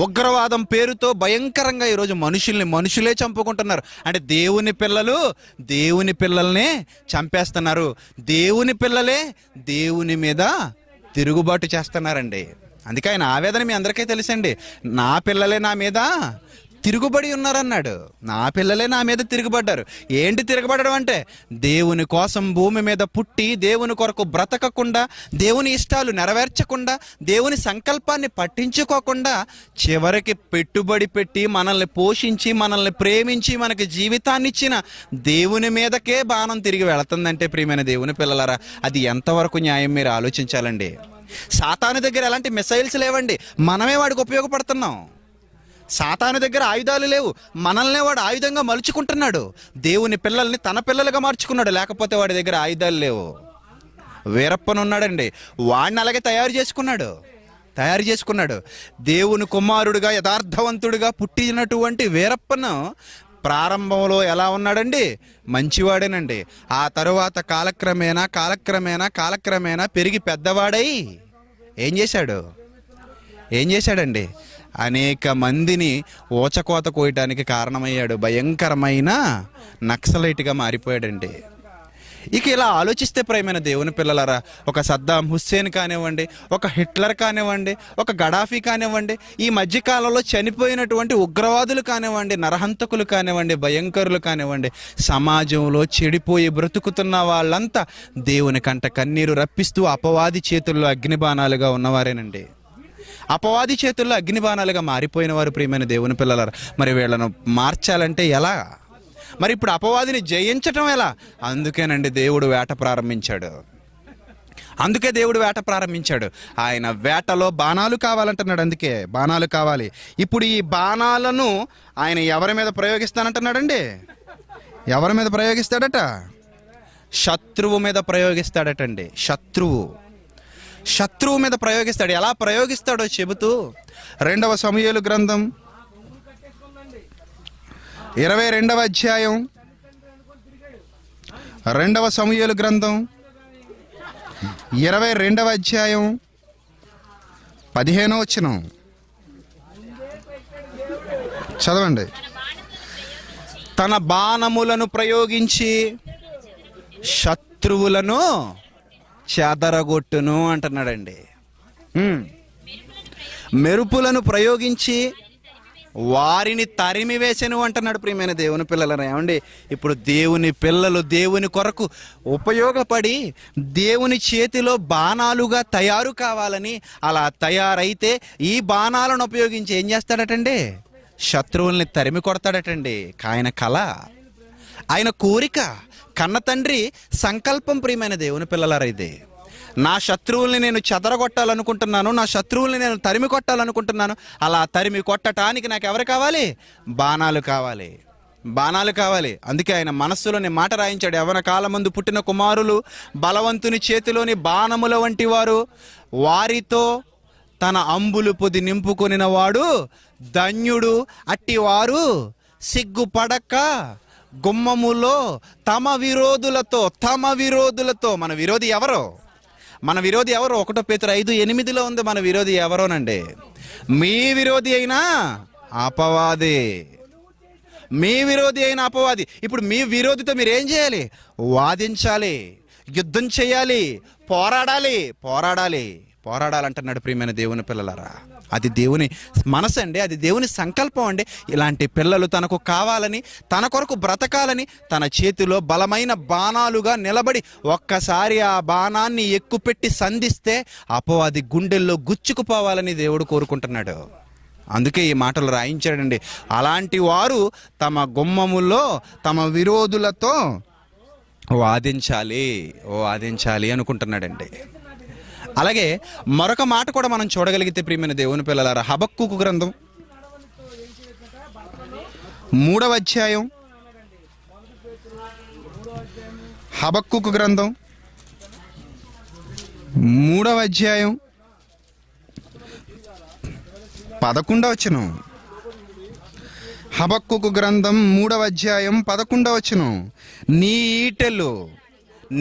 ఉగ్రవాదం పేరుతో భయంకరంగా ఈరోజు మనుషుల్ని మనుషులే చంపుకుంటున్నారు అంటే దేవుని పిల్లలు దేవుని పిల్లల్ని చంపేస్తున్నారు దేవుని పిల్లలే దేవుని మీద తిరుగుబాటు చేస్తున్నారండి అందుకే ఆయన ఆవేదన మీ అందరికీ తెలుసండి నా పిల్లలే నా మీద తిరుగుబడి ఉన్నారన్నాడు నా పిల్లలే నా మీద తిరుగుబడ్డారు ఏంటి తిరగబడడం అంటే దేవుని కోసం భూమి మీద పుట్టి దేవుని కొరకు బ్రతకకుండా దేవుని ఇష్టాలు నెరవేర్చకుండా దేవుని సంకల్పాన్ని పట్టించుకోకుండా చివరికి పెట్టుబడి పెట్టి మనల్ని పోషించి మనల్ని ప్రేమించి మనకి జీవితాన్ని ఇచ్చిన దేవుని మీదకే బాణం తిరిగి వెళుతుందంటే ప్రియమైన దేవుని పిల్లలరా అది ఎంతవరకు న్యాయం మీరు ఆలోచించాలండి సాతాను దగ్గర ఎలాంటి మిసైల్స్ లేవండి మనమే వాడికి ఉపయోగపడుతున్నాం సాతాను దగ్గర ఆయుధాలు లేవు మనల్నే వాడు ఆయుధంగా మలుచుకుంటున్నాడు దేవుని పిల్లల్ని తన పిల్లలుగా మార్చుకున్నాడు లేకపోతే వాడి దగ్గర ఆయుధాలు లేవు వీరప్పనున్నాడండి వాడిని అలాగే తయారు చేసుకున్నాడు తయారు చేసుకున్నాడు దేవుని కుమారుడుగా యథార్థవంతుడిగా పుట్టినటువంటి వీరప్పను ప్రారంభంలో ఎలా ఉన్నాడండి మంచివాడేనండి ఆ తరువాత కాలక్రమేణా కాలక్రమేణా కాలక్రమేణా పెరిగి పెద్దవాడై ఏం చేశాడు ఏం చేశాడండి అనేక మందిని ఊచకోత కోయటానికి కారణమయ్యాడు భయంకరమైన నక్సలైట్గా మారిపోయాడండి ఇక ఇలా ఆలోచిస్తే ప్రేమైన దేవుని పిల్లలరా ఒక సద్దాం హుస్సేన్ కానివ్వండి ఒక హిట్లర్ కానివ్వండి ఒక గడాఫీ కానివ్వండి ఈ మధ్యకాలంలో చనిపోయినటువంటి ఉగ్రవాదులు కానివ్వండి నరహంతకులు కానివ్వండి భయంకరులు కానివ్వండి సమాజంలో చెడిపోయి బ్రతుకుతున్న వాళ్ళంతా దేవుని కంట కన్నీరు రప్పిస్తూ అపవాది చేతుల్లో అగ్నిబాణాలుగా ఉన్నవారేనండి అపవాది చేతుల్లో అగ్నిబాణాలుగా మారిపోయిన వారు ప్రియమైన దేవుని పిల్లలారు మరి వీళ్ళను మార్చాలంటే ఎలా మరి ఇప్పుడు అపవాదిని జయించటం ఎలా అందుకేనండి దేవుడు వేట ప్రారంభించాడు అందుకే దేవుడు వేట ప్రారంభించాడు ఆయన వేటలో బాణాలు కావాలంటున్నాడు అందుకే బాణాలు కావాలి ఇప్పుడు ఈ బాణాలను ఆయన ఎవరి మీద ప్రయోగిస్తానంటున్నాడండి ఎవరి మీద ప్రయోగిస్తాడట శత్రువు మీద ప్రయోగిస్తాడటండి శత్రువు శత్రువు మీద ప్రయోగిస్తాడు ఎలా ప్రయోగిస్తాడో చెబుతూ రెండవ సమయలు గ్రంథం ఇరవై రెండవ అధ్యాయం రెండవ సమయలు గ్రంథం ఇరవై రెండవ అధ్యాయం పదిహేనో వచ్చిన చదవండి తన బాణములను ప్రయోగించి శత్రువులను చెదరగొట్టును అంటున్నాడండి మెరుపులను ప్రయోగించి వారిని తరిమి వేసెను అంటున్నాడు ప్రియమైన దేవుని పిల్లలను ఏమండి ఇప్పుడు దేవుని పిల్లలు దేవుని కొరకు ఉపయోగపడి దేవుని చేతిలో బాణాలుగా తయారు కావాలని అలా తయారైతే ఈ బాణాలను ఉపయోగించి ఏం చేస్తాడటండి శత్రువుల్ని తరిమి కొడతాడటండి ఆయన కళ ఆయన కోరిక కన్న తండ్రి సంకల్పం ప్రియమైన దేవుని పిల్లలారా ఇది నా శత్రువుల్ని నేను చెదరగొట్టాలనుకుంటున్నాను నా శత్రువుల్ని నేను తరిమి కొట్టాలనుకుంటున్నాను అలా తరిమి కొట్టడానికి నాకు ఎవరు కావాలి బాణాలు కావాలి బాణాలు కావాలి అందుకే ఆయన మనస్సులోని మాట రాయించాడు కాలం ముందు పుట్టిన కుమారులు బలవంతుని చేతిలోని బాణముల వంటి వారు వారితో తన అంబులు పొది నింపుకొనినవాడు ధన్యుడు అట్టివారు సిగ్గుపడక గుమ్మములో తమ విరోధులతో తమ విరోధులతో మన విరోధి ఎవరు మన విరోధి ఎవరో ఒకటో పేతురు ఐదు ఎనిమిదిలో ఉంది మన విరోధి ఎవరోనండి మీ విరోధి అయినా అపవాది మీ విరోధి అయిన అపవాది ఇప్పుడు మీ విరోధితో మీరు ఏం చేయాలి వాదించాలి యుద్ధం చేయాలి పోరాడాలి పోరాడాలి పోరాడాలంటున్నాడు ప్రియమైన దేవుని పిల్లలారా అది దేవుని మనసు అండి అది దేవుని సంకల్పం అండి ఇలాంటి పిల్లలు తనకు కావాలని తన కొరకు బ్రతకాలని తన చేతిలో బలమైన బాణాలుగా నిలబడి ఒక్కసారి ఆ బాణాన్ని ఎక్కుపెట్టి సంధిస్తే అపో అది గుండెల్లో గుచ్చుకుపోవాలని దేవుడు కోరుకుంటున్నాడు అందుకే ఈ మాటలు రాయించాడండి అలాంటి వారు తమ గుమ్మములో తమ విరోధులతో వాదించాలి వాదించాలి అనుకుంటున్నాడండి అలాగే మరొక మాట కూడా మనం చూడగలిగితే ప్రియమైన దేవుని పిల్లలారా హబక్కు గ్రంథం మూడవ అధ్యాయం హబక్కు గ్రంథం మూడవ అధ్యాయం పదకొండవచనం హబక్కుకు గ్రంథం మూడవ అధ్యాయం పదకొండవచనం నీ ఈటలు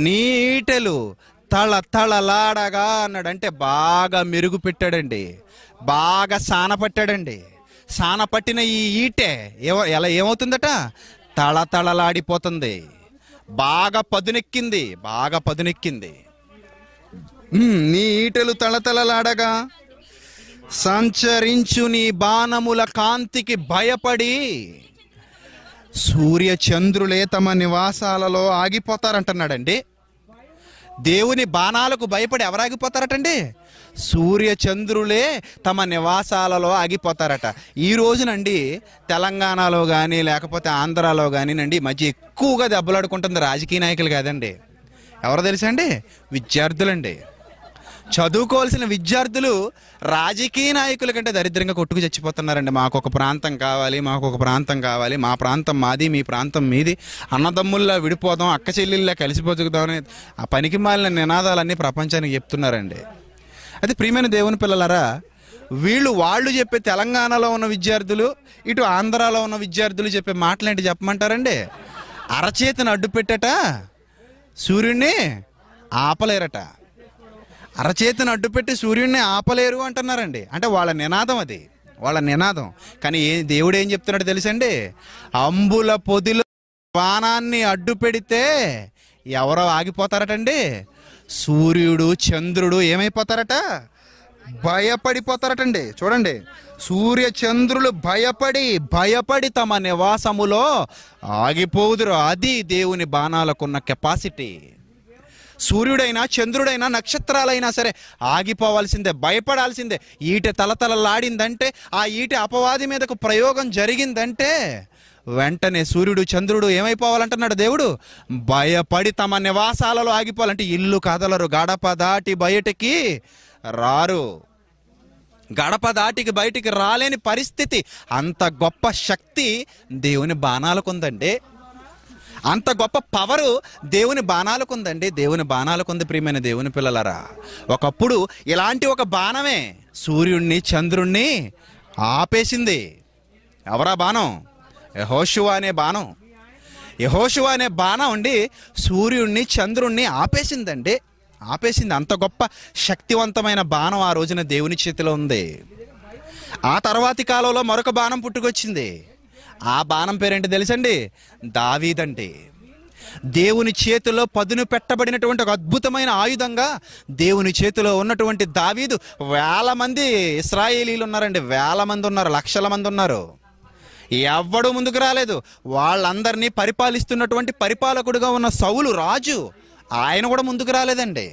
నీ ఈటలు తళ తళలాడగా అన్నాడు అంటే బాగా మెరుగు పెట్టాడండి బాగా సాన పట్టాడండి సాన పట్టిన ఈ ఈటే ఎలా ఏమవుతుందట తళతళలాడిపోతుంది బాగా పదునెక్కింది బాగా పదునెక్కింది నీ ఈటలు తళతళలాడగా సంచరించు నీ బాణముల కాంతికి భయపడి సూర్యచంద్రులే తమ నివాసాలలో ఆగిపోతారంటున్నాడండి దేవుని బాణాలకు భయపడి ఎవరాగిపోతారటండి సూర్యచంద్రులే తమ నివాసాలలో ఆగిపోతారట ఈ రోజునండి తెలంగాణలో కానీ లేకపోతే ఆంధ్రాలో కానీనండి మధ్య ఎక్కువగా దెబ్బలాడుకుంటుంది రాజకీయ నాయకులు కాదండి ఎవరు తెలుసా అండి విద్యార్థులండి చదువుకోవాల్సిన విద్యార్థులు రాజకీయ నాయకుల కంటే దరిద్రంగా కొట్టుకు చచ్చిపోతున్నారండి మాకు ఒక ప్రాంతం కావాలి మాకు ఒక ప్రాంతం కావాలి మా ప్రాంతం మాది మీ ప్రాంతం మీది అన్నదమ్ముల్లా విడిపోదాం అక్క చెల్లెల్లా కలిసిపోతుకుదాం బతుకుదామని ఆ పనికి మాలిన నినాదాలన్నీ ప్రపంచానికి చెప్తున్నారండి అది ప్రియమైన దేవుని పిల్లలారా వీళ్ళు వాళ్ళు చెప్పే తెలంగాణలో ఉన్న విద్యార్థులు ఇటు ఆంధ్రాలో ఉన్న విద్యార్థులు చెప్పే మాటలేంటి చెప్పమంటారండి అరచేతిని అడ్డు పెట్టట సూర్యుడిని ఆపలేరట అరచేతిని అడ్డుపెట్టి సూర్యుడిని ఆపలేరు అంటున్నారండి అంటే వాళ్ళ నినాదం అది వాళ్ళ నినాదం కానీ ఏ దేవుడు ఏం చెప్తున్నాడు తెలుసండి అంబుల పొదిలో వానాన్ని అడ్డు పెడితే ఎవరో ఆగిపోతారటండి సూర్యుడు చంద్రుడు ఏమైపోతారట భయపడిపోతారటండి చూడండి సూర్య చంద్రులు భయపడి భయపడి తమ నివాసములో ఆగిపోదురు అది దేవుని బాణాలకున్న కెపాసిటీ సూర్యుడైనా చంద్రుడైనా నక్షత్రాలైనా సరే ఆగిపోవాల్సిందే భయపడాల్సిందే ఈట తలతలలాడిందంటే ఆ ఈట అపవాది మీదకు ప్రయోగం జరిగిందంటే వెంటనే సూర్యుడు చంద్రుడు ఏమైపోవాలంటున్నాడు దేవుడు భయపడి తమ నివాసాలలో ఆగిపోవాలంటే ఇల్లు కదలరు గడప దాటి బయటికి రారు గడప దాటికి బయటికి రాలేని పరిస్థితి అంత గొప్ప శక్తి దేవుని బాణాలకు ఉందండి అంత గొప్ప పవరు దేవుని బాణాలకు ఉందండి దేవుని బాణాలకు ఉంది ప్రియమైన దేవుని పిల్లలరా ఒకప్పుడు ఇలాంటి ఒక బాణమే సూర్యుణ్ణి చంద్రుణ్ణి ఆపేసింది ఎవరా బాణం యహోశువా అనే బాణం యహోశువా అనే బాణం ఉండి సూర్యుణ్ణి చంద్రుణ్ణి ఆపేసిందండి ఆపేసింది అంత గొప్ప శక్తివంతమైన బాణం ఆ రోజున దేవుని చేతిలో ఉంది ఆ తర్వాతి కాలంలో మరొక బాణం పుట్టుకొచ్చింది ఆ బాణం పేరేంటి తెలుసండి దావీదండి దేవుని చేతిలో పదును పెట్టబడినటువంటి ఒక అద్భుతమైన ఆయుధంగా దేవుని చేతిలో ఉన్నటువంటి దావీదు వేల మంది ఇస్రాయేలీలు ఉన్నారండి వేల మంది ఉన్నారు లక్షల మంది ఉన్నారు ఎవ్వడూ ముందుకు రాలేదు వాళ్ళందరినీ పరిపాలిస్తున్నటువంటి పరిపాలకుడుగా ఉన్న సౌలు రాజు ఆయన కూడా ముందుకు రాలేదండి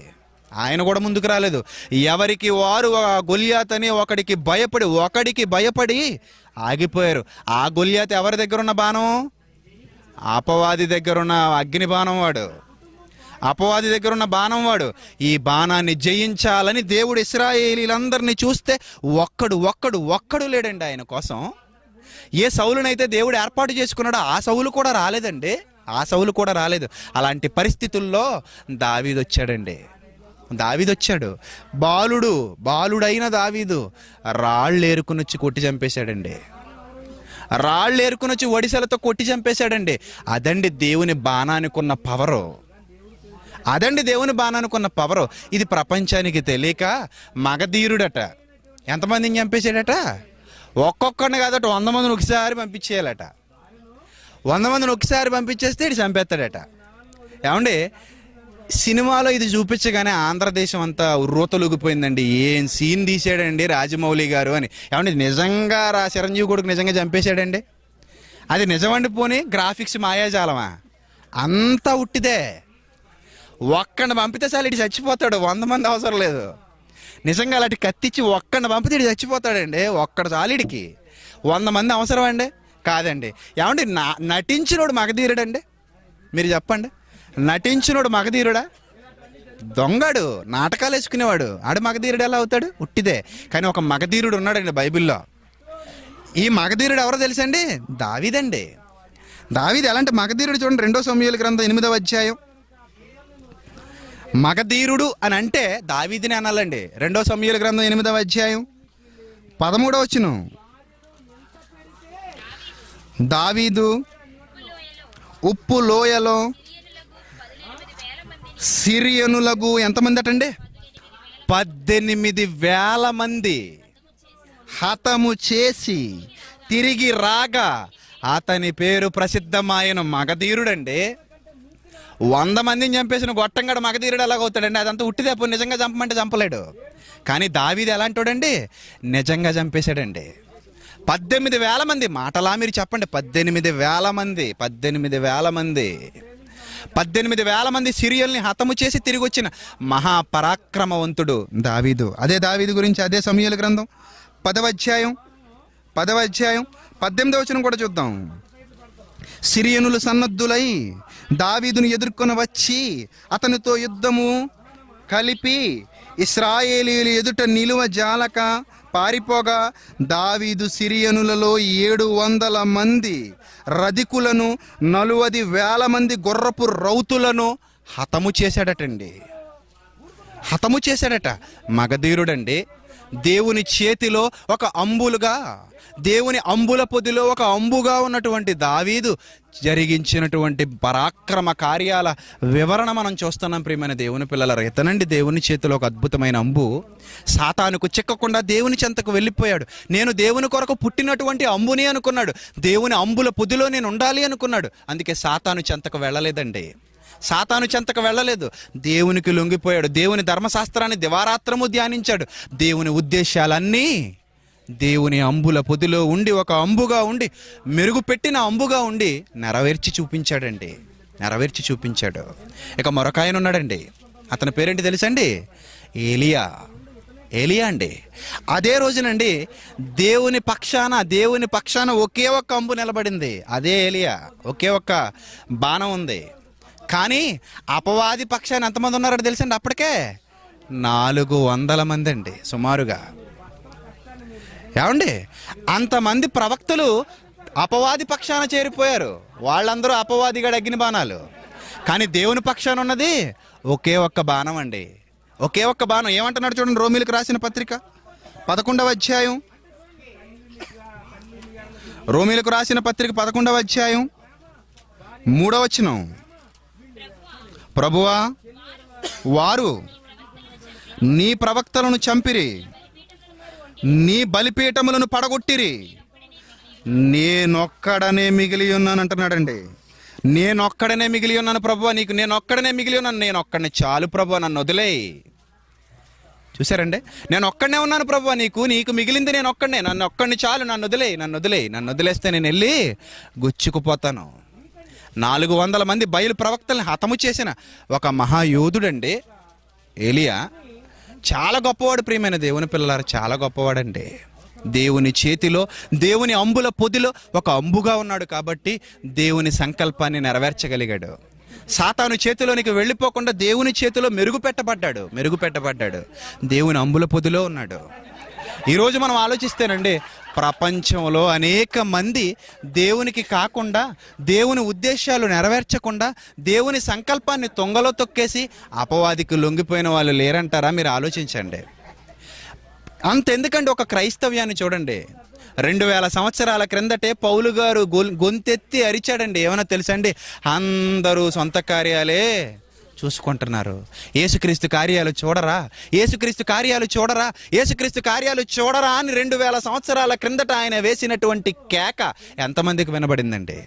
ఆయన కూడా ముందుకు రాలేదు ఎవరికి వారు గొల్యాత్ అని ఒకడికి భయపడి ఒకడికి భయపడి ఆగిపోయారు ఆ గొలియాత ఎవరి దగ్గర ఉన్న బాణం అపవాది దగ్గర ఉన్న అగ్ని బాణం వాడు అపవాది దగ్గర ఉన్న బాణం వాడు ఈ బాణాన్ని జయించాలని దేవుడు ఇస్రాయేలీలందరినీ చూస్తే ఒక్కడు ఒక్కడు ఒక్కడు లేడండి ఆయన కోసం ఏ సౌలునైతే దేవుడు ఏర్పాటు చేసుకున్నాడో ఆ సౌలు కూడా రాలేదండి ఆ సౌలు కూడా రాలేదు అలాంటి పరిస్థితుల్లో దావీదొచ్చాడండి దావీదొచ్చాడు బాలుడు బాలుడైన దావీదు రాళ్ళేరుకుని వచ్చి కొట్టి చంపేశాడండి రాళ్ళేరుకుని వచ్చి ఒడిసెలతో కొట్టి చంపేశాడండి అదండి దేవుని బాణానికి ఉన్న పవరు అదండి దేవుని బాణానికి ఉన్న పవరు ఇది ప్రపంచానికి తెలియక మగధీరుడట ఎంతమందిని చంపేశాడట ఒక్కొక్కడిని కాదట వంద మందిని ఒకసారి పంపించేయాలట వంద మందిని ఒకసారి పంపించేస్తే ఇది చంపేస్తాడట ఏమండి సినిమాలో ఇది చూపించగానే ఆంధ్రదేశం అంతా ఉర్రోతలుగిపోయిందండి ఏం సీన్ తీసాడండి రాజమౌళి గారు అని ఏమండి నిజంగా రా చిరంజీవి కొడుకు నిజంగా చంపేశాడండి అది నిజమండి పోనీ గ్రాఫిక్స్ మాయాజాలమా అంతా ఉట్టిదే ఒక్కడిని పంపితే చాలు ఇటు చచ్చిపోతాడు వంద మంది అవసరం లేదు నిజంగా అలాంటి కత్తిచ్చి ఒక్కడిని పంపితే ఇటు చచ్చిపోతాడండి ఒక్కడ చాలిడికి వంద మంది అవసరం అండి కాదండి ఏమండి నా నటించినోడు మగధీరుడండి మీరు చెప్పండి నటించినోడు మగధీరుడా దొంగడు నాటకాలు వేసుకునేవాడు ఆడు మగధీరుడు ఎలా అవుతాడు ఉట్టిదే కానీ ఒక మగధీరుడు ఉన్నాడండి బైబిల్లో ఈ మగధీరుడు ఎవరో తెలుసండి దావిదండి దావిది ఎలాంటి మగధీరుడు చూడండి రెండో సమయాల గ్రంథం ఎనిమిదవ అధ్యాయం మగధీరుడు అని అంటే దావీదిని అనాలండి రెండో సమయాల గ్రంథం ఎనిమిదవ అధ్యాయం పదమూడవ వచ్చును దావీదు ఉప్పు లోయలో సిరియనులకు ఎంతమంది అటండి పద్దెనిమిది వేల మంది హతము చేసి తిరిగి రాగా అతని పేరు ప్రసిద్ధమాయను మగధీరుడండి వంద మందిని చంపేసిన గొట్టంగాడు మగధీరుడు ఎలాగవుతాడండి అదంతా ఉట్టిదే నిజంగా చంపమంటే చంపలేడు కానీ దావీది ఎలాంటోడండి నిజంగా చంపేశాడండి పద్దెనిమిది వేల మంది మాటలా మీరు చెప్పండి పద్దెనిమిది వేల మంది పద్దెనిమిది వేల మంది పద్దెనిమిది వేల మంది సిరియల్ని హతము చేసి తిరిగి వచ్చిన మహాపరాక్రమవంతుడు దావీదు అదే దావీదు గురించి అదే సమయాల గ్రంథం పదవ అధ్యాయం పదవ అధ్యాయం పద్దెనిమిది వచ్చిన కూడా చూద్దాం సిరియనులు సన్నద్ధులై దావీదును ఎదుర్కొని వచ్చి అతనితో యుద్ధము కలిపి ఇస్రాయేలీలు ఎదుట నిలువ జాలక పారిపోగా దావీదు సిరియనులలో ఏడు వందల మంది రధికులను నలువది వేల మంది గుర్రపు రౌతులను హతము చేశాడటండి హతము చేశాడట మగధీరుడండి దేవుని చేతిలో ఒక అంబులుగా దేవుని అంబుల పొదిలో ఒక అంబుగా ఉన్నటువంటి దావీదు జరిగించినటువంటి పరాక్రమ కార్యాల వివరణ మనం చూస్తున్నాం ప్రియమైన దేవుని పిల్లల రైతనండి దేవుని చేతిలో ఒక అద్భుతమైన అంబు సాతానుకు చిక్కకుండా దేవుని చెంతకు వెళ్ళిపోయాడు నేను దేవుని కొరకు పుట్టినటువంటి అంబుని అనుకున్నాడు దేవుని అంబుల పొదిలో నేను ఉండాలి అనుకున్నాడు అందుకే సాతాను చెంతకు వెళ్ళలేదండి సాతాను చెంతకు వెళ్ళలేదు దేవునికి లొంగిపోయాడు దేవుని ధర్మశాస్త్రాన్ని దివారాత్రము ధ్యానించాడు దేవుని ఉద్దేశాలన్నీ దేవుని అంబుల పొదిలో ఉండి ఒక అంబుగా ఉండి మెరుగుపెట్టిన అంబుగా ఉండి నెరవేర్చి చూపించాడండి నెరవేర్చి చూపించాడు ఇక మరొక ఆయన ఉన్నాడండి అతని పేరేంటి తెలుసండి ఏలియా ఏలియా అండి అదే రోజునండి దేవుని పక్షాన దేవుని పక్షాన ఒకే ఒక్క అంబు నిలబడింది అదే ఏలియా ఒకే ఒక్క బాణం ఉంది కానీ అపవాది పక్షాన్ని ఎంతమంది ఉన్నారో తెలిసండి అప్పటికే నాలుగు వందల మంది అండి సుమారుగా ఏమండి అంతమంది ప్రవక్తలు అపవాది పక్షాన చేరిపోయారు వాళ్ళందరూ అపవాదిగా అగ్ని బాణాలు కానీ దేవుని పక్షాన ఉన్నది ఒకే ఒక్క బాణం అండి ఒకే ఒక్క బాణం ఏమంటున్నాడు చూడండి రోమిలకు రాసిన పత్రిక పదకొండవ అధ్యాయం రోమిలకు రాసిన పత్రిక పదకొండవ అధ్యాయం మూడవచ్చినం ప్రభువా వారు నీ ప్రవక్తలను చంపిరి నీ బలిపీఠములను పడగొట్టిరి నేనొక్కడనే మిగిలి ఉన్నాను అంటున్నాడండి నేనొక్కడనే మిగిలి ఉన్నాను ప్రభు నీకు నేనొక్కడనే మిగిలి ఉన్నాను నేను ఒక్కడనే చాలు ప్రభు నన్ను వదిలే చూసారండి నేను ఒక్కడనే ఉన్నాను ప్రభు నీకు నీకు మిగిలింది నేను ఒక్కడనే నన్ను ఒక్కడిని చాలు నన్ను వదిలే నన్ను వదిలే నన్ను వదిలేస్తే నేను వెళ్ళి గుచ్చుకుపోతాను నాలుగు వందల మంది బయలు ప్రవక్తల్ని హతము చేసిన ఒక మహాయోధుడండి ఏలియా చాలా గొప్పవాడు ప్రియమైన దేవుని పిల్లలారు చాలా గొప్పవాడండి దేవుని చేతిలో దేవుని అంబుల పొదిలో ఒక అంబుగా ఉన్నాడు కాబట్టి దేవుని సంకల్పాన్ని నెరవేర్చగలిగాడు సాతాను చేతిలోనికి వెళ్ళిపోకుండా దేవుని చేతిలో మెరుగు పెట్టబడ్డాడు మెరుగు పెట్టబడ్డాడు దేవుని అంబుల పొదిలో ఉన్నాడు ఈరోజు మనం ఆలోచిస్తేనండి ప్రపంచంలో అనేక మంది దేవునికి కాకుండా దేవుని ఉద్దేశాలు నెరవేర్చకుండా దేవుని సంకల్పాన్ని తొంగలో తొక్కేసి అపవాదికి లొంగిపోయిన వాళ్ళు లేరంటారా మీరు ఆలోచించండి అంతెందుకండి ఒక క్రైస్తవ్యాన్ని చూడండి రెండు వేల సంవత్సరాల క్రిందటే పౌలు గారు గొంతెత్తి అరిచాడండి ఏమైనా తెలుసండి అందరూ సొంత కార్యాలే చూసుకుంటున్నారు ఏసుక్రీస్తు కార్యాలు చూడరా ఏసుక్రీస్తు కార్యాలు చూడరా ఏసుక్రీస్తు కార్యాలు చూడరా అని రెండు వేల సంవత్సరాల క్రిందట ఆయన వేసినటువంటి కేక ఎంతమందికి వినబడిందండి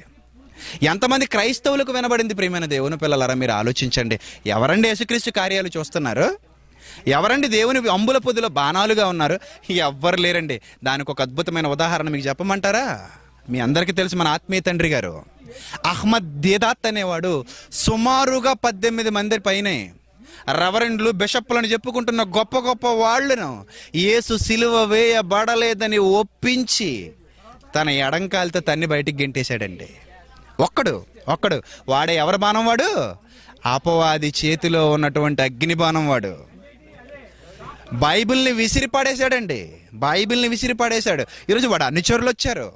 ఎంతమంది క్రైస్తవులకు వినబడింది ప్రియమైన దేవుని పిల్లలరా మీరు ఆలోచించండి ఎవరండి యేసుక్రీస్తు కార్యాలు చూస్తున్నారు ఎవరండి దేవుని అంబుల పొదిలో బాణాలుగా ఉన్నారు ఎవ్వరు లేరండి దానికి ఒక అద్భుతమైన ఉదాహరణ మీకు చెప్పమంటారా మీ అందరికీ తెలుసు మన ఆత్మీయ తండ్రి గారు అహ్మద్ దేదాత్ అనేవాడు సుమారుగా పద్దెనిమిది మంది పైనే రవరెండ్లు బిషప్లను చెప్పుకుంటున్న గొప్ప గొప్ప వాళ్ళను ఏసు సిలువ వేయబడలేదని ఒప్పించి తన ఎడంకాలతో తన్ని బయటికి గెంటేశాడండి ఒక్కడు ఒక్కడు వాడే ఎవరి బాణం వాడు అపవాది చేతిలో ఉన్నటువంటి అగ్ని బాణం వాడు బైబిల్ని విసిరి పడేశాడండి బైబిల్ని విసిరి పడేశాడు ఈరోజు వాడు అనుచరులు వచ్చారు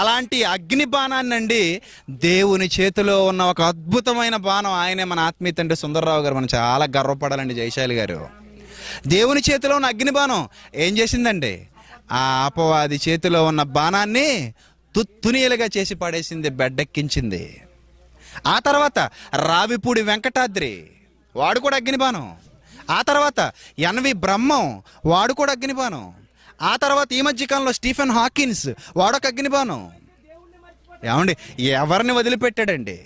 అలాంటి అగ్ని బాణాన్ని అండి దేవుని చేతిలో ఉన్న ఒక అద్భుతమైన బాణం ఆయనే మన ఆత్మీయ తండ్రి సుందరరావు గారు మనం చాలా గర్వపడాలండి జయశాలి గారు దేవుని చేతిలో ఉన్న అగ్ని బాణం ఏం చేసిందండి ఆ అపవాది చేతిలో ఉన్న బాణాన్ని తుత్తునీలుగా చేసి పడేసింది బెడ్డెక్కించింది ఆ తర్వాత రావిపూడి వెంకటాద్రి వాడు కూడా బాణం ఆ తర్వాత ఎన్వి బ్రహ్మం వాడు కూడా బాణం ఆ తర్వాత ఈ మధ్యకాలంలో స్టీఫెన్ హాకిన్స్ వాడొక అగ్నిబాణం ఏమండి ఎవరిని వదిలిపెట్టాడండి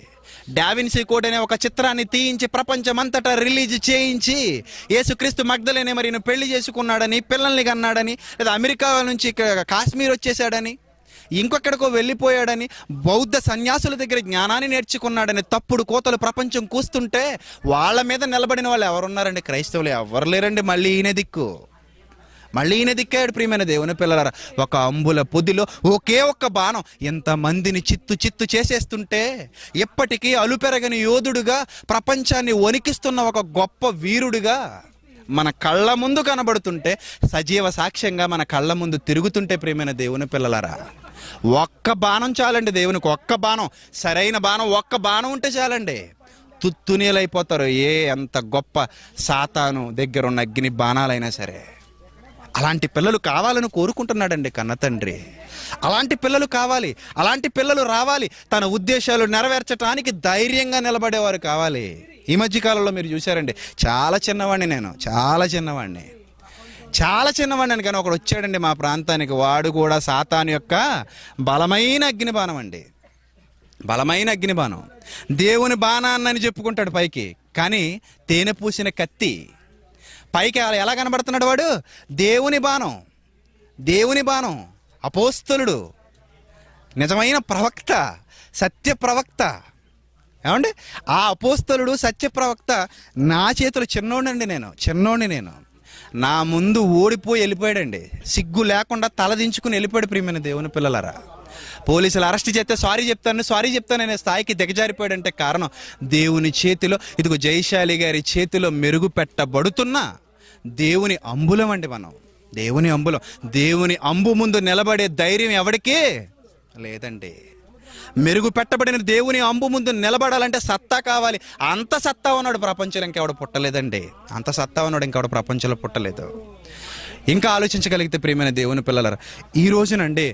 డావిన్సీ కోడ్ అనే ఒక చిత్రాన్ని తీయించి ప్రపంచమంతటా రిలీజ్ చేయించి యేసుక్రీస్తు మగ్ధలేనే మరి పెళ్లి చేసుకున్నాడని పిల్లల్ని కన్నాడని లేదా అమెరికా నుంచి కాశ్మీర్ వచ్చేసాడని ఇంకొక్కడికో వెళ్ళిపోయాడని బౌద్ధ సన్యాసుల దగ్గర జ్ఞానాన్ని నేర్చుకున్నాడని తప్పుడు కోతలు ప్రపంచం కూస్తుంటే వాళ్ళ మీద నిలబడిన వాళ్ళు ఎవరున్నారండి క్రైస్తవులు ఎవరు లేరండి మళ్ళీ ఈయన దిక్కు మళ్ళీ ఈయన దిక్కాడు ప్రియమైన దేవుని పిల్లలరా ఒక అంబుల పొదిలో ఒకే ఒక్క బాణం ఎంతమందిని చిత్తు చిత్తు చేసేస్తుంటే ఎప్పటికీ అలుపెరగని యోధుడుగా ప్రపంచాన్ని వణికిస్తున్న ఒక గొప్ప వీరుడుగా మన కళ్ళ ముందు కనబడుతుంటే సజీవ సాక్ష్యంగా మన కళ్ళ ముందు తిరుగుతుంటే ప్రియమైన దేవుని పిల్లలరా ఒక్క బాణం చాలండి దేవునికి ఒక్క బాణం సరైన బాణం ఒక్క బాణం ఉంటే చాలండి తుత్తునీలైపోతారు ఏ అంత గొప్ప సాతాను దగ్గరున్న అగ్ని బాణాలైనా సరే అలాంటి పిల్లలు కావాలని కోరుకుంటున్నాడండి కన్న తండ్రి అలాంటి పిల్లలు కావాలి అలాంటి పిల్లలు రావాలి తన ఉద్దేశాలు నెరవేర్చడానికి ధైర్యంగా నిలబడేవారు కావాలి ఈ మధ్యకాలంలో మీరు చూశారండి చాలా చిన్నవాడిని నేను చాలా చిన్నవాడిని చాలా చిన్నవాడిని కానీ ఒకడు వచ్చాడండి మా ప్రాంతానికి వాడు కూడా సాతాను యొక్క బలమైన అగ్నిబాణం అండి బలమైన అగ్నిబాణం దేవుని బాణాన్నని చెప్పుకుంటాడు పైకి కానీ తేనె పూసిన కత్తి పైకి ఎలా కనబడుతున్నాడు వాడు దేవుని బాణం దేవుని బాణం అపోస్తులుడు నిజమైన ప్రవక్త సత్య ప్రవక్త ఏమండి ఆ అపోస్తలుడు సత్య ప్రవక్త నా చేతులు చిన్నోడండి నేను చిన్నోడిని నేను నా ముందు ఓడిపోయి వెళ్ళిపోయాడండి సిగ్గు లేకుండా తలదించుకుని వెళ్ళిపోయాడు ప్రియమైన దేవుని పిల్లలరా పోలీసులు అరెస్ట్ చేస్తే సారీ చెప్తాను సారీ చెప్తాను అనే స్థాయికి దిగజారిపోయాడంటే కారణం దేవుని చేతిలో ఇదిగో జైశాలి గారి చేతిలో మెరుగు పెట్టబడుతున్నా దేవుని అంబులం అండి మనం దేవుని అంబులం దేవుని అంబు ముందు నిలబడే ధైర్యం ఎవరికి లేదండి మెరుగు పెట్టబడిన దేవుని అంబు ముందు నిలబడాలంటే సత్తా కావాలి అంత సత్తా ఉన్నాడు ప్రపంచంలో ఇంకెవడు పుట్టలేదండి అంత సత్తా ఉన్నాడు ఇంకెవడ ప్రపంచంలో పుట్టలేదు ఇంకా ఆలోచించగలిగితే ప్రియమైన దేవుని పిల్లలరు ఈ రోజునండి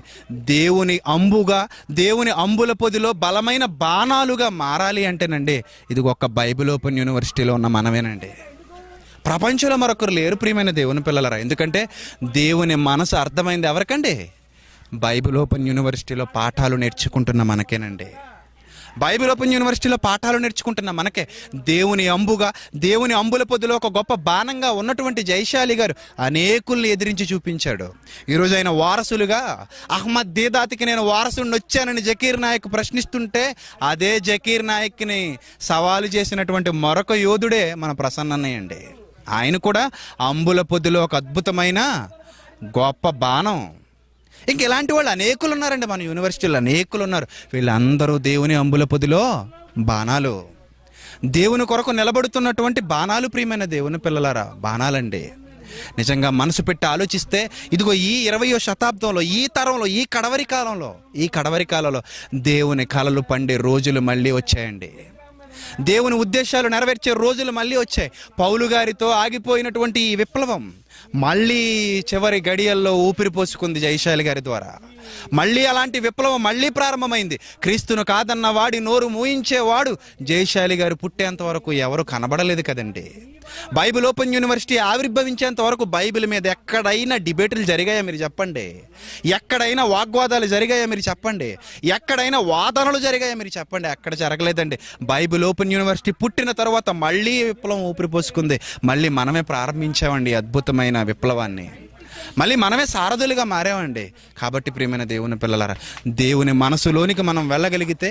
దేవుని అంబుగా దేవుని అంబుల పొదిలో బలమైన బాణాలుగా మారాలి అంటేనండి ఇది ఒక బైబిల్ ఓపెన్ యూనివర్సిటీలో ఉన్న మనమేనండి ప్రపంచంలో మరొకరు లేరు ప్రియమైన దేవుని పిల్లలరా ఎందుకంటే దేవుని మనసు అర్థమైంది ఎవరికండి బైబిల్ ఓపెన్ యూనివర్సిటీలో పాఠాలు నేర్చుకుంటున్న మనకేనండి బైబిల్ ఓపెన్ యూనివర్సిటీలో పాఠాలు నేర్చుకుంటున్న మనకే దేవుని అంబుగా దేవుని అంబుల పొద్దులో ఒక గొప్ప బాణంగా ఉన్నటువంటి జైశాలి గారు అనేకుల్ని ఎదిరించి చూపించాడు ఈరోజు ఆయన వారసులుగా అహ్మద్ దీదాతికి నేను వారసుని వచ్చానని జకీర్ నాయక్ ప్రశ్నిస్తుంటే అదే జకీర్ నాయక్ని సవాలు చేసినటువంటి మరొక యోధుడే మన ప్రసన్నయ్యండి అండి ఆయన కూడా అంబుల పొద్దులో ఒక అద్భుతమైన గొప్ప బాణం ఇంక ఇలాంటి వాళ్ళు అనేకులు ఉన్నారండి మన యూనివర్సిటీలో అనేకులు ఉన్నారు వీళ్ళందరూ దేవుని అంబుల పొదిలో బాణాలు దేవుని కొరకు నిలబడుతున్నటువంటి బాణాలు ప్రియమైన దేవుని పిల్లలారా బాణాలండి నిజంగా మనసు పెట్టి ఆలోచిస్తే ఇదిగో ఈ ఇరవయో శతాబ్దంలో ఈ తరంలో ఈ కడవరి కాలంలో ఈ కడవరి కాలంలో దేవుని కళలు పండే రోజులు మళ్ళీ వచ్చాయండి దేవుని ఉద్దేశాలు నెరవేర్చే రోజులు మళ్ళీ వచ్చాయి పౌలు గారితో ఆగిపోయినటువంటి ఈ విప్లవం మళ్ళీ చివరి గడియల్లో ఊపిరి పోసుకుంది జైశాలి గారి ద్వారా మళ్ళీ అలాంటి విప్లవం మళ్ళీ ప్రారంభమైంది క్రీస్తును కాదన్న వాడి నోరు మూయించేవాడు జయశాలి గారు పుట్టేంత వరకు ఎవరు కనబడలేదు కదండి బైబిల్ ఓపెన్ యూనివర్సిటీ ఆవిర్భవించేంత వరకు బైబిల్ మీద ఎక్కడైనా డిబేట్లు జరిగాయా మీరు చెప్పండి ఎక్కడైనా వాగ్వాదాలు జరిగాయా మీరు చెప్పండి ఎక్కడైనా వాదనలు జరిగాయా మీరు చెప్పండి ఎక్కడ జరగలేదండి బైబిల్ ఓపెన్ యూనివర్సిటీ పుట్టిన తర్వాత మళ్ళీ విప్లవం ఊపిరిపోసుకుంది మళ్ళీ మనమే ప్రారంభించామండి అద్భుతమైన విప్లవాన్ని మళ్ళీ మనమే సారథులుగా మారామండి కాబట్టి ప్రియమైన దేవుని పిల్లలారా దేవుని మనసులోనికి మనం వెళ్ళగలిగితే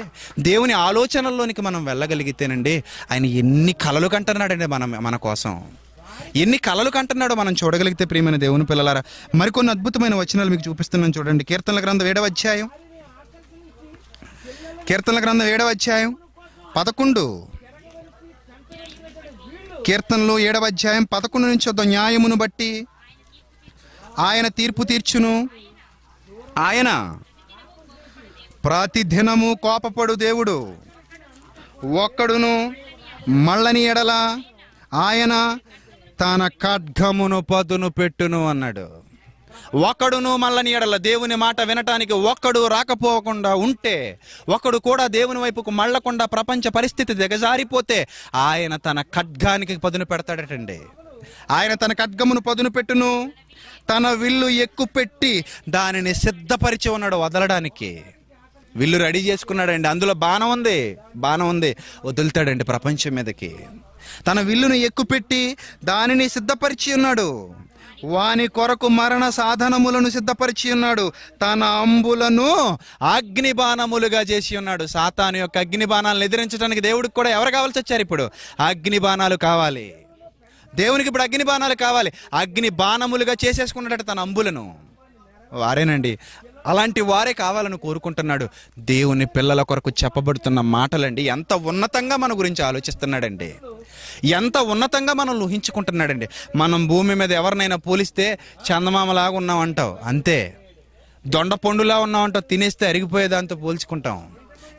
దేవుని ఆలోచనల్లోనికి మనం వెళ్ళగలిగితేనండి ఆయన ఎన్ని కళలు కంటున్నాడండి మనం మన కోసం ఎన్ని కళలు కంటున్నాడో మనం చూడగలిగితే ప్రియమైన దేవుని పిల్లలారా మరికొన్ని అద్భుతమైన వచనాలు మీకు చూపిస్తున్నాను చూడండి కీర్తనల గ్రంథం ఏడవ అధ్యాయం కీర్తనల గ్రంథం ఏడవ అధ్యాయం పదకొండు కీర్తనలు ఏడవ అధ్యాయం పదకొండు నుంచి న్యాయమును బట్టి ఆయన తీర్పు తీర్చును ఆయన ప్రతిదినము కోపపడు దేవుడు ఒక్కడును మళ్ళని ఎడల ఆయన తన ఖడ్గమును పదును పెట్టును అన్నాడు ఒక్కడును మళ్ళని ఎడల దేవుని మాట వినటానికి ఒక్కడు రాకపోకుండా ఉంటే ఒకడు కూడా దేవుని వైపుకు మళ్ళకుండా ప్రపంచ పరిస్థితి దిగజారిపోతే ఆయన తన ఖడ్గానికి పదును పెడతాడటండి ఆయన తన ఖడ్గమును పదును పెట్టును తన విల్లు ఎక్కుపెట్టి దానిని సిద్ధపరిచి ఉన్నాడు వదలడానికి విల్లు రెడీ చేసుకున్నాడండి అందులో బాణం ఉంది బాణం ఉంది వదులుతాడండి ప్రపంచం మీదకి తన విల్లును ఎక్కుపెట్టి దానిని సిద్ధపరిచి ఉన్నాడు వాని కొరకు మరణ సాధనములను సిద్ధపరిచి ఉన్నాడు తన అంబులను అగ్ని బాణములుగా చేసి ఉన్నాడు సాతాను యొక్క అగ్ని బాణాలను ఎదిరించడానికి దేవుడికి కూడా ఎవరు కావాల్సి వచ్చారు ఇప్పుడు అగ్ని బాణాలు కావాలి దేవునికి ఇప్పుడు అగ్ని బాణాలు కావాలి అగ్ని బాణములుగా చేసేసుకున్నాడట తన అంబులను వారేనండి అలాంటి వారే కావాలని కోరుకుంటున్నాడు దేవుని పిల్లల కొరకు చెప్పబడుతున్న మాటలండి ఎంత ఉన్నతంగా మన గురించి ఆలోచిస్తున్నాడండి ఎంత ఉన్నతంగా మనం ఊహించుకుంటున్నాడండి మనం భూమి మీద ఎవరినైనా పోలిస్తే చందమామలాగా ఉన్నామంటావు అంతే దొండ పండులా ఉన్నామంటావు తినేస్తే అరిగిపోయేదాంతో పోల్చుకుంటాం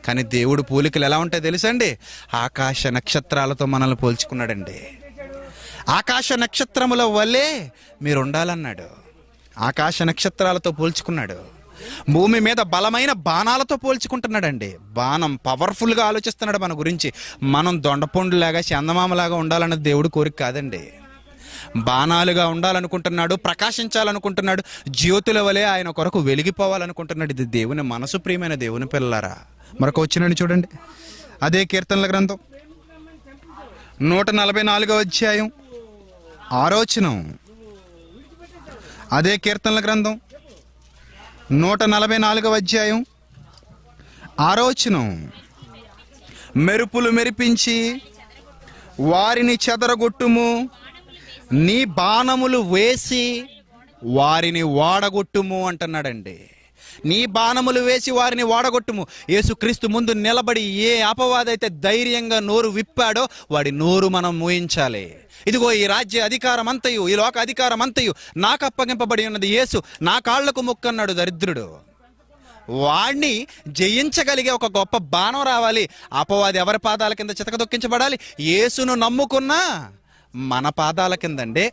కానీ దేవుడు పోలికలు ఎలా ఉంటాయో తెలుసండి ఆకాశ నక్షత్రాలతో మనల్ని పోల్చుకున్నాడండి ఆకాశ నక్షత్రముల వల్లే మీరు ఉండాలన్నాడు ఆకాశ నక్షత్రాలతో పోల్చుకున్నాడు భూమి మీద బలమైన బాణాలతో పోల్చుకుంటున్నాడండి బాణం పవర్ఫుల్గా ఆలోచిస్తున్నాడు మన గురించి మనం దొండపొండులాగా చందమామలాగా ఉండాలన్నది దేవుడు కోరిక కాదండి బాణాలుగా ఉండాలనుకుంటున్నాడు ప్రకాశించాలనుకుంటున్నాడు జ్యోతుల వలె ఆయన కొరకు వెలిగిపోవాలనుకుంటున్నాడు ఇది దేవుని మనసు ప్రియమైన దేవుని పిల్లరా మరొక వచ్చినండి చూడండి అదే కీర్తనల గ్రంథం నూట నలభై నాలుగో అధ్యాయం ఆరోచనం అదే కీర్తనల గ్రంథం నూట నలభై నాలుగవ అధ్యాయం ఆరోచనం మెరుపులు మెరిపించి వారిని చెదరగొట్టుము నీ బాణములు వేసి వారిని వాడగొట్టుము అంటున్నాడండి నీ బాణములు వేసి వారిని వాడగొట్టుము యేసుక్రీస్తు ముందు నిలబడి ఏ అపవాదైతే ధైర్యంగా నోరు విప్పాడో వాడి నోరు మనం మూయించాలి ఇదిగో ఈ రాజ్య అధికారం అంతయు ఈ లోక అధికారం అంతయు నాకు అప్పగింపబడి ఉన్నది యేసు నా కాళ్లకు మొక్కన్నాడు దరిద్రుడు వాణ్ణి జయించగలిగే ఒక గొప్ప బాణం రావాలి అపవాది ఎవరి పాదాల కింద చితకదొక్కించబడాలి యేసును నమ్ముకున్నా మన పాదాల కిందండే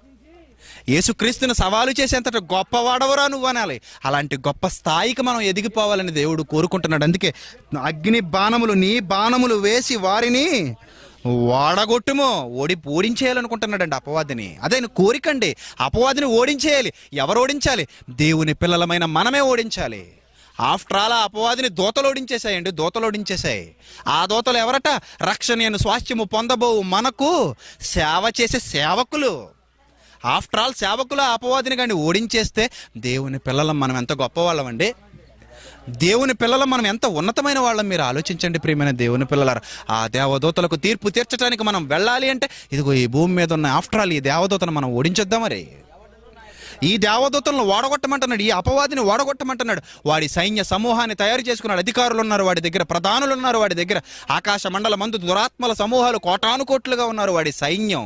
యేసుక్రీస్తుని సవాలు చేసేంతట గొప్పవాడవరా నువ్వు అనాలి అలాంటి గొప్ప స్థాయికి మనం ఎదిగిపోవాలని దేవుడు కోరుకుంటున్నాడు అందుకే అగ్ని బాణములు నీ బాణములు వేసి వారిని వాడగొట్టుము ఓడి ఓడించేయాలనుకుంటున్నాడండి అపవాదిని అదే కోరికండి అపవాదిని ఓడించేయాలి ఎవరు ఓడించాలి దేవుని పిల్లలమైన మనమే ఓడించాలి ఆఫ్టర్ ఆల్ ఆ అపవాదిని దోతలు ఓడించేశాయండి దోతలు ఓడించేసాయి ఆ దోతలు ఎవరట రక్షణ స్వాస్థ్యము పొందబోవు మనకు సేవ చేసే సేవకులు ఆఫ్టర్ ఆల్ సేవకుల అపవాదిని కానీ ఓడించేస్తే దేవుని పిల్లలం మనం ఎంత గొప్పవాళ్ళం అండి దేవుని పిల్లలం మనం ఎంత ఉన్నతమైన వాళ్ళం మీరు ఆలోచించండి ప్రియమైన దేవుని పిల్లలారు ఆ దేవదూతలకు తీర్పు తీర్చడానికి మనం వెళ్ళాలి అంటే ఇదిగో ఈ భూమి మీద ఉన్న ఆఫ్టర్ ఆల్ ఈ దేవదూతను మనం ఓడించేద్దాం ఈ దేవదూతలను ఓడగొట్టమంటున్నాడు ఈ అపవాదిని ఓడగొట్టమంటున్నాడు వాడి సైన్య సమూహాన్ని తయారు చేసుకున్నాడు అధికారులు ఉన్నారు వాడి దగ్గర ప్రధానులు ఉన్నారు వాడి దగ్గర ఆకాశ మండల మందు దురాత్మల సమూహాలు కోటానుకోట్లుగా ఉన్నారు వాడి సైన్యం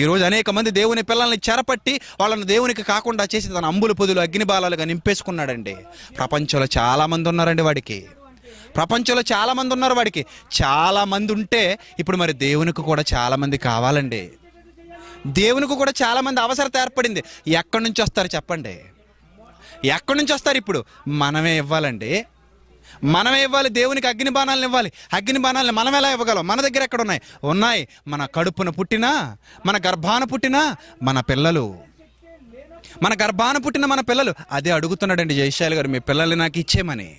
ఈరోజు అనేక మంది దేవుని పిల్లల్ని చెరపట్టి వాళ్ళని దేవునికి కాకుండా చేసి తన అంబుల పొదులు అగ్నిబాలాలుగా నింపేసుకున్నాడండి ప్రపంచంలో చాలామంది ఉన్నారండి వాడికి ప్రపంచంలో చాలామంది ఉన్నారు వాడికి చాలామంది ఉంటే ఇప్పుడు మరి దేవునికి కూడా చాలామంది కావాలండి దేవునికి కూడా చాలామంది అవసరత ఏర్పడింది ఎక్కడి నుంచి వస్తారు చెప్పండి ఎక్కడి నుంచి వస్తారు ఇప్పుడు మనమే ఇవ్వాలండి మనమే ఇవ్వాలి దేవునికి అగ్ని బాణాలను ఇవ్వాలి అగ్ని బాణాలను మనం ఎలా ఇవ్వగలం మన దగ్గర ఎక్కడ ఉన్నాయి ఉన్నాయి మన కడుపున పుట్టినా మన గర్భాన పుట్టినా మన పిల్లలు మన గర్భాన పుట్టిన మన పిల్లలు అదే అడుగుతున్నాడండి జయశాలి గారు మీ పిల్లల్ని నాకు ఇచ్చేయమని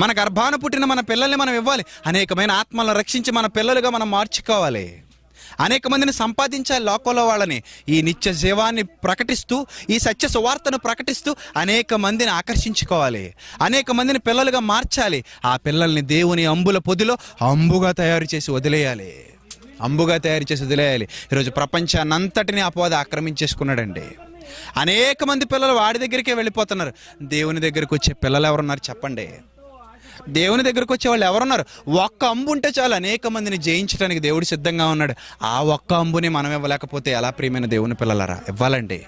మన గర్భాన పుట్టిన మన పిల్లల్ని మనం ఇవ్వాలి అనేకమైన ఆత్మలను రక్షించి మన పిల్లలుగా మనం మార్చుకోవాలి అనేక మందిని సంపాదించాలి లోకంలో వాళ్ళని ఈ నిత్య జీవాన్ని ప్రకటిస్తూ ఈ సత్య సువార్తను ప్రకటిస్తూ అనేక మందిని ఆకర్షించుకోవాలి అనేక మందిని పిల్లలుగా మార్చాలి ఆ పిల్లల్ని దేవుని అంబుల పొదిలో అంబుగా తయారు చేసి వదిలేయాలి అంబుగా తయారు చేసి వదిలేయాలి ఈరోజు ప్రపంచాన్ని అంతటిని అపవాద ఆక్రమించేసుకున్నాడండి అనేక మంది పిల్లలు వాడి దగ్గరికే వెళ్ళిపోతున్నారు దేవుని దగ్గరికి వచ్చే పిల్లలు ఎవరున్నారు చెప్పండి దేవుని దగ్గరకు వచ్చే వాళ్ళు ఎవరున్నారు ఒక్క అంబు ఉంటే చాలు అనేక మందిని జయించడానికి దేవుడు సిద్ధంగా ఉన్నాడు ఆ ఒక్క అంబుని మనం ఇవ్వలేకపోతే ఎలా ప్రియమైన దేవుని పిల్లలరా ఇవ్వాలండి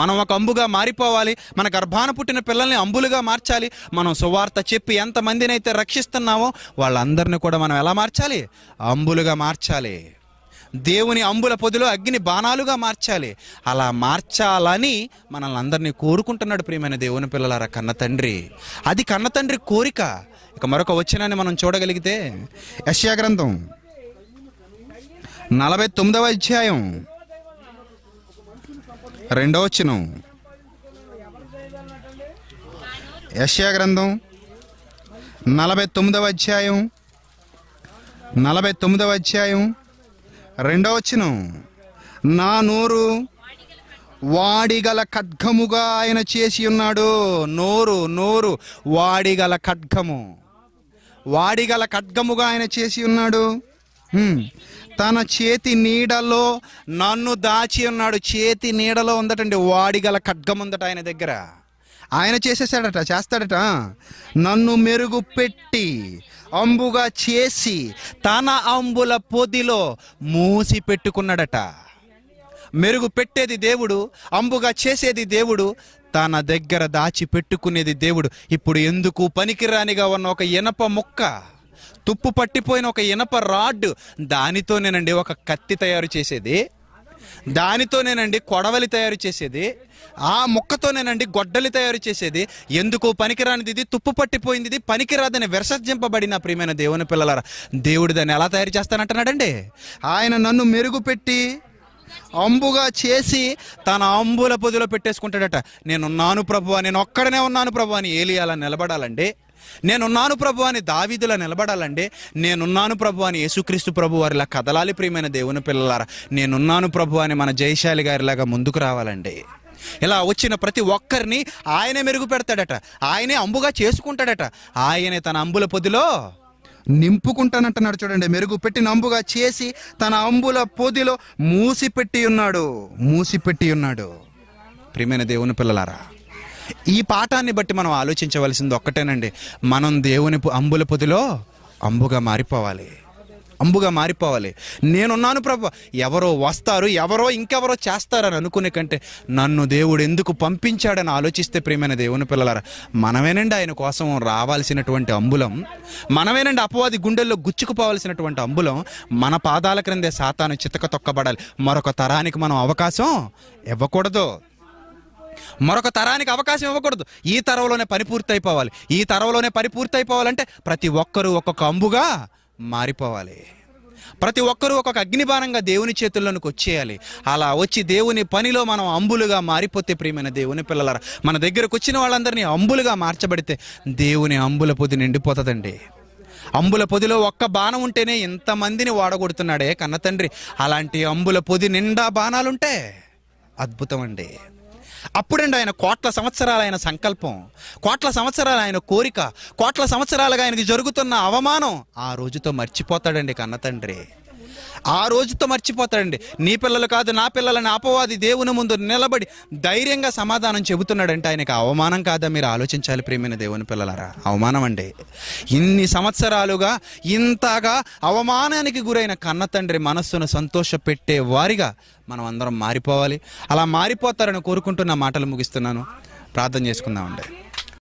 మనం ఒక అంబుగా మారిపోవాలి మన గర్భాన పుట్టిన పిల్లల్ని అంబులుగా మార్చాలి మనం సువార్త చెప్పి ఎంతమందిని అయితే రక్షిస్తున్నామో వాళ్ళందరినీ కూడా మనం ఎలా మార్చాలి అంబులుగా మార్చాలి దేవుని అంబుల పొదిలో అగ్ని బాణాలుగా మార్చాలి అలా మార్చాలని మనల్ని అందరినీ కోరుకుంటున్నాడు ప్రియమైన దేవుని పిల్లలారా కన్న తండ్రి అది కన్న తండ్రి కోరిక ఇక మరొక వచ్చినాన్ని మనం చూడగలిగితే యశ్యా గ్రంథం నలభై తొమ్మిదవ అధ్యాయం రెండవ వచ్చినం యశ్యా గ్రంథం నలభై తొమ్మిదవ అధ్యాయం నలభై తొమ్మిదవ అధ్యాయం రెండవ వచ్చినం నా నోరు వాడిగల ఖడ్గముగా ఆయన చేసి ఉన్నాడు నోరు నోరు వాడిగల ఖడ్గము వాడిగల ఖడ్గముగా ఆయన చేసి ఉన్నాడు తన చేతి నీడలో నన్ను దాచి ఉన్నాడు చేతి నీడలో ఉందటండి వాడిగల ఖడ్గం ఉందట ఆయన దగ్గర ఆయన చేసేసాడట చేస్తాడట నన్ను మెరుగుపెట్టి అంబుగా చేసి తన అంబుల పొదిలో మూసి పెట్టుకున్నాడట మెరుగు పెట్టేది దేవుడు అంబుగా చేసేది దేవుడు తన దగ్గర దాచి పెట్టుకునేది దేవుడు ఇప్పుడు ఎందుకు పనికిరానిగా ఉన్న ఒక ఇనప ముక్క తుప్పు పట్టిపోయిన ఒక ఇనప రాడ్ దానితోనేనండి ఒక కత్తి తయారు చేసేది దానితోనేనండి కొడవలి తయారు చేసేది ఆ ముక్కతోనేనండి గొడ్డలి తయారు చేసేది ఎందుకు పనికిరానిది ఇది తుప్పు పట్టిపోయింది ఇది పనికిరాదని విరసర్జింపబడిన ప్రియమైన దేవుని పిల్లలారా దేవుడు దాన్ని ఎలా తయారు చేస్తానంటున్నాడండి ఆయన నన్ను మెరుగుపెట్టి అంబుగా చేసి తన అంబుల పొదిలో పెట్టేసుకుంటాడట నేనున్నాను ప్రభు నేను ఒక్కడనే ఉన్నాను ప్రభు అని ఏలియాలా నిలబడాలండి నేనున్నాను ప్రభు అని దావిదిలా నిలబడాలండి నేనున్నాను ప్రభు అని యేసుక్రీస్తు ప్రభు వారిలా కదలాలి ప్రియమైన దేవుని పిల్లలారా నేనున్నాను ప్రభు అని మన జయశాలి గారిలాగా ముందుకు రావాలండి ఇలా వచ్చిన ప్రతి ఒక్కరిని ఆయనే మెరుగు పెడతాడట ఆయనే అంబుగా చేసుకుంటాడట ఆయనే తన అంబుల పొదిలో నింపుకుంటానంటున్నాడు చూడండి మెరుగు పెట్టి అంబుగా చేసి తన అంబుల పొదిలో మూసిపెట్టి ఉన్నాడు మూసిపెట్టి ఉన్నాడు ప్రియమైన దేవుని పిల్లలారా ఈ పాఠాన్ని బట్టి మనం ఆలోచించవలసింది ఒక్కటేనండి మనం దేవుని అంబుల పొదిలో అంబుగా మారిపోవాలి అంబుగా మారిపోవాలి నేనున్నాను ప్రభు ఎవరో వస్తారు ఎవరో ఇంకెవరో చేస్తారని అనుకునే కంటే నన్ను దేవుడు ఎందుకు పంపించాడని ఆలోచిస్తే ప్రేమైన దేవుని పిల్లలారా మనమేనండి ఆయన కోసం రావాల్సినటువంటి అంబులం మనమేనండి అపవాది గుండెల్లో గుచ్చుకుపోవాల్సినటువంటి అంబులం మన పాదాల క్రిందే సాతాను చితక తొక్కబడాలి మరొక తరానికి మనం అవకాశం ఇవ్వకూడదు మరొక తరానికి అవకాశం ఇవ్వకూడదు ఈ తరంలోనే పని పూర్తయిపోవాలి ఈ తరవలోనే పని పూర్తయిపోవాలంటే ప్రతి ఒక్కరూ ఒక్కొక్క అంబుగా మారిపోవాలి ప్రతి ఒక్కరూ ఒక అగ్నిబాణంగా దేవుని చేతుల్లోనికి వచ్చేయాలి అలా వచ్చి దేవుని పనిలో మనం అంబులుగా మారిపోతే ప్రియమైన దేవుని పిల్లలారా మన దగ్గరకు వచ్చిన వాళ్ళందరినీ అంబులుగా మార్చబడితే దేవుని అంబుల పొది నిండిపోతుందండి అంబుల పొదిలో ఒక్క బాణం ఉంటేనే ఇంతమందిని వాడగొడుతున్నాడే కన్న తండ్రి అలాంటి అంబుల పొది నిండా బాణాలుంటే అద్భుతం అండి అప్పుడండి ఆయన కోట్ల సంవత్సరాల ఆయన సంకల్పం కోట్ల సంవత్సరాల ఆయన కోరిక కోట్ల సంవత్సరాలుగా ఆయనకి జరుగుతున్న అవమానం ఆ రోజుతో మర్చిపోతాడండి కన్న తండ్రి ఆ రోజుతో మర్చిపోతాడండి నీ పిల్లలు కాదు నా పిల్లలని అపవాది దేవుని ముందు నిలబడి ధైర్యంగా సమాధానం చెబుతున్నాడంటే ఆయనకి అవమానం కాదా మీరు ఆలోచించాలి ప్రేమైన దేవుని పిల్లలారా అవమానం అండి ఇన్ని సంవత్సరాలుగా ఇంతగా అవమానానికి గురైన కన్న తండ్రి మనస్సును సంతోషపెట్టే వారిగా మనం అందరం మారిపోవాలి అలా మారిపోతారని కోరుకుంటున్న మాటలు ముగిస్తున్నాను ప్రార్థన చేసుకుందామండి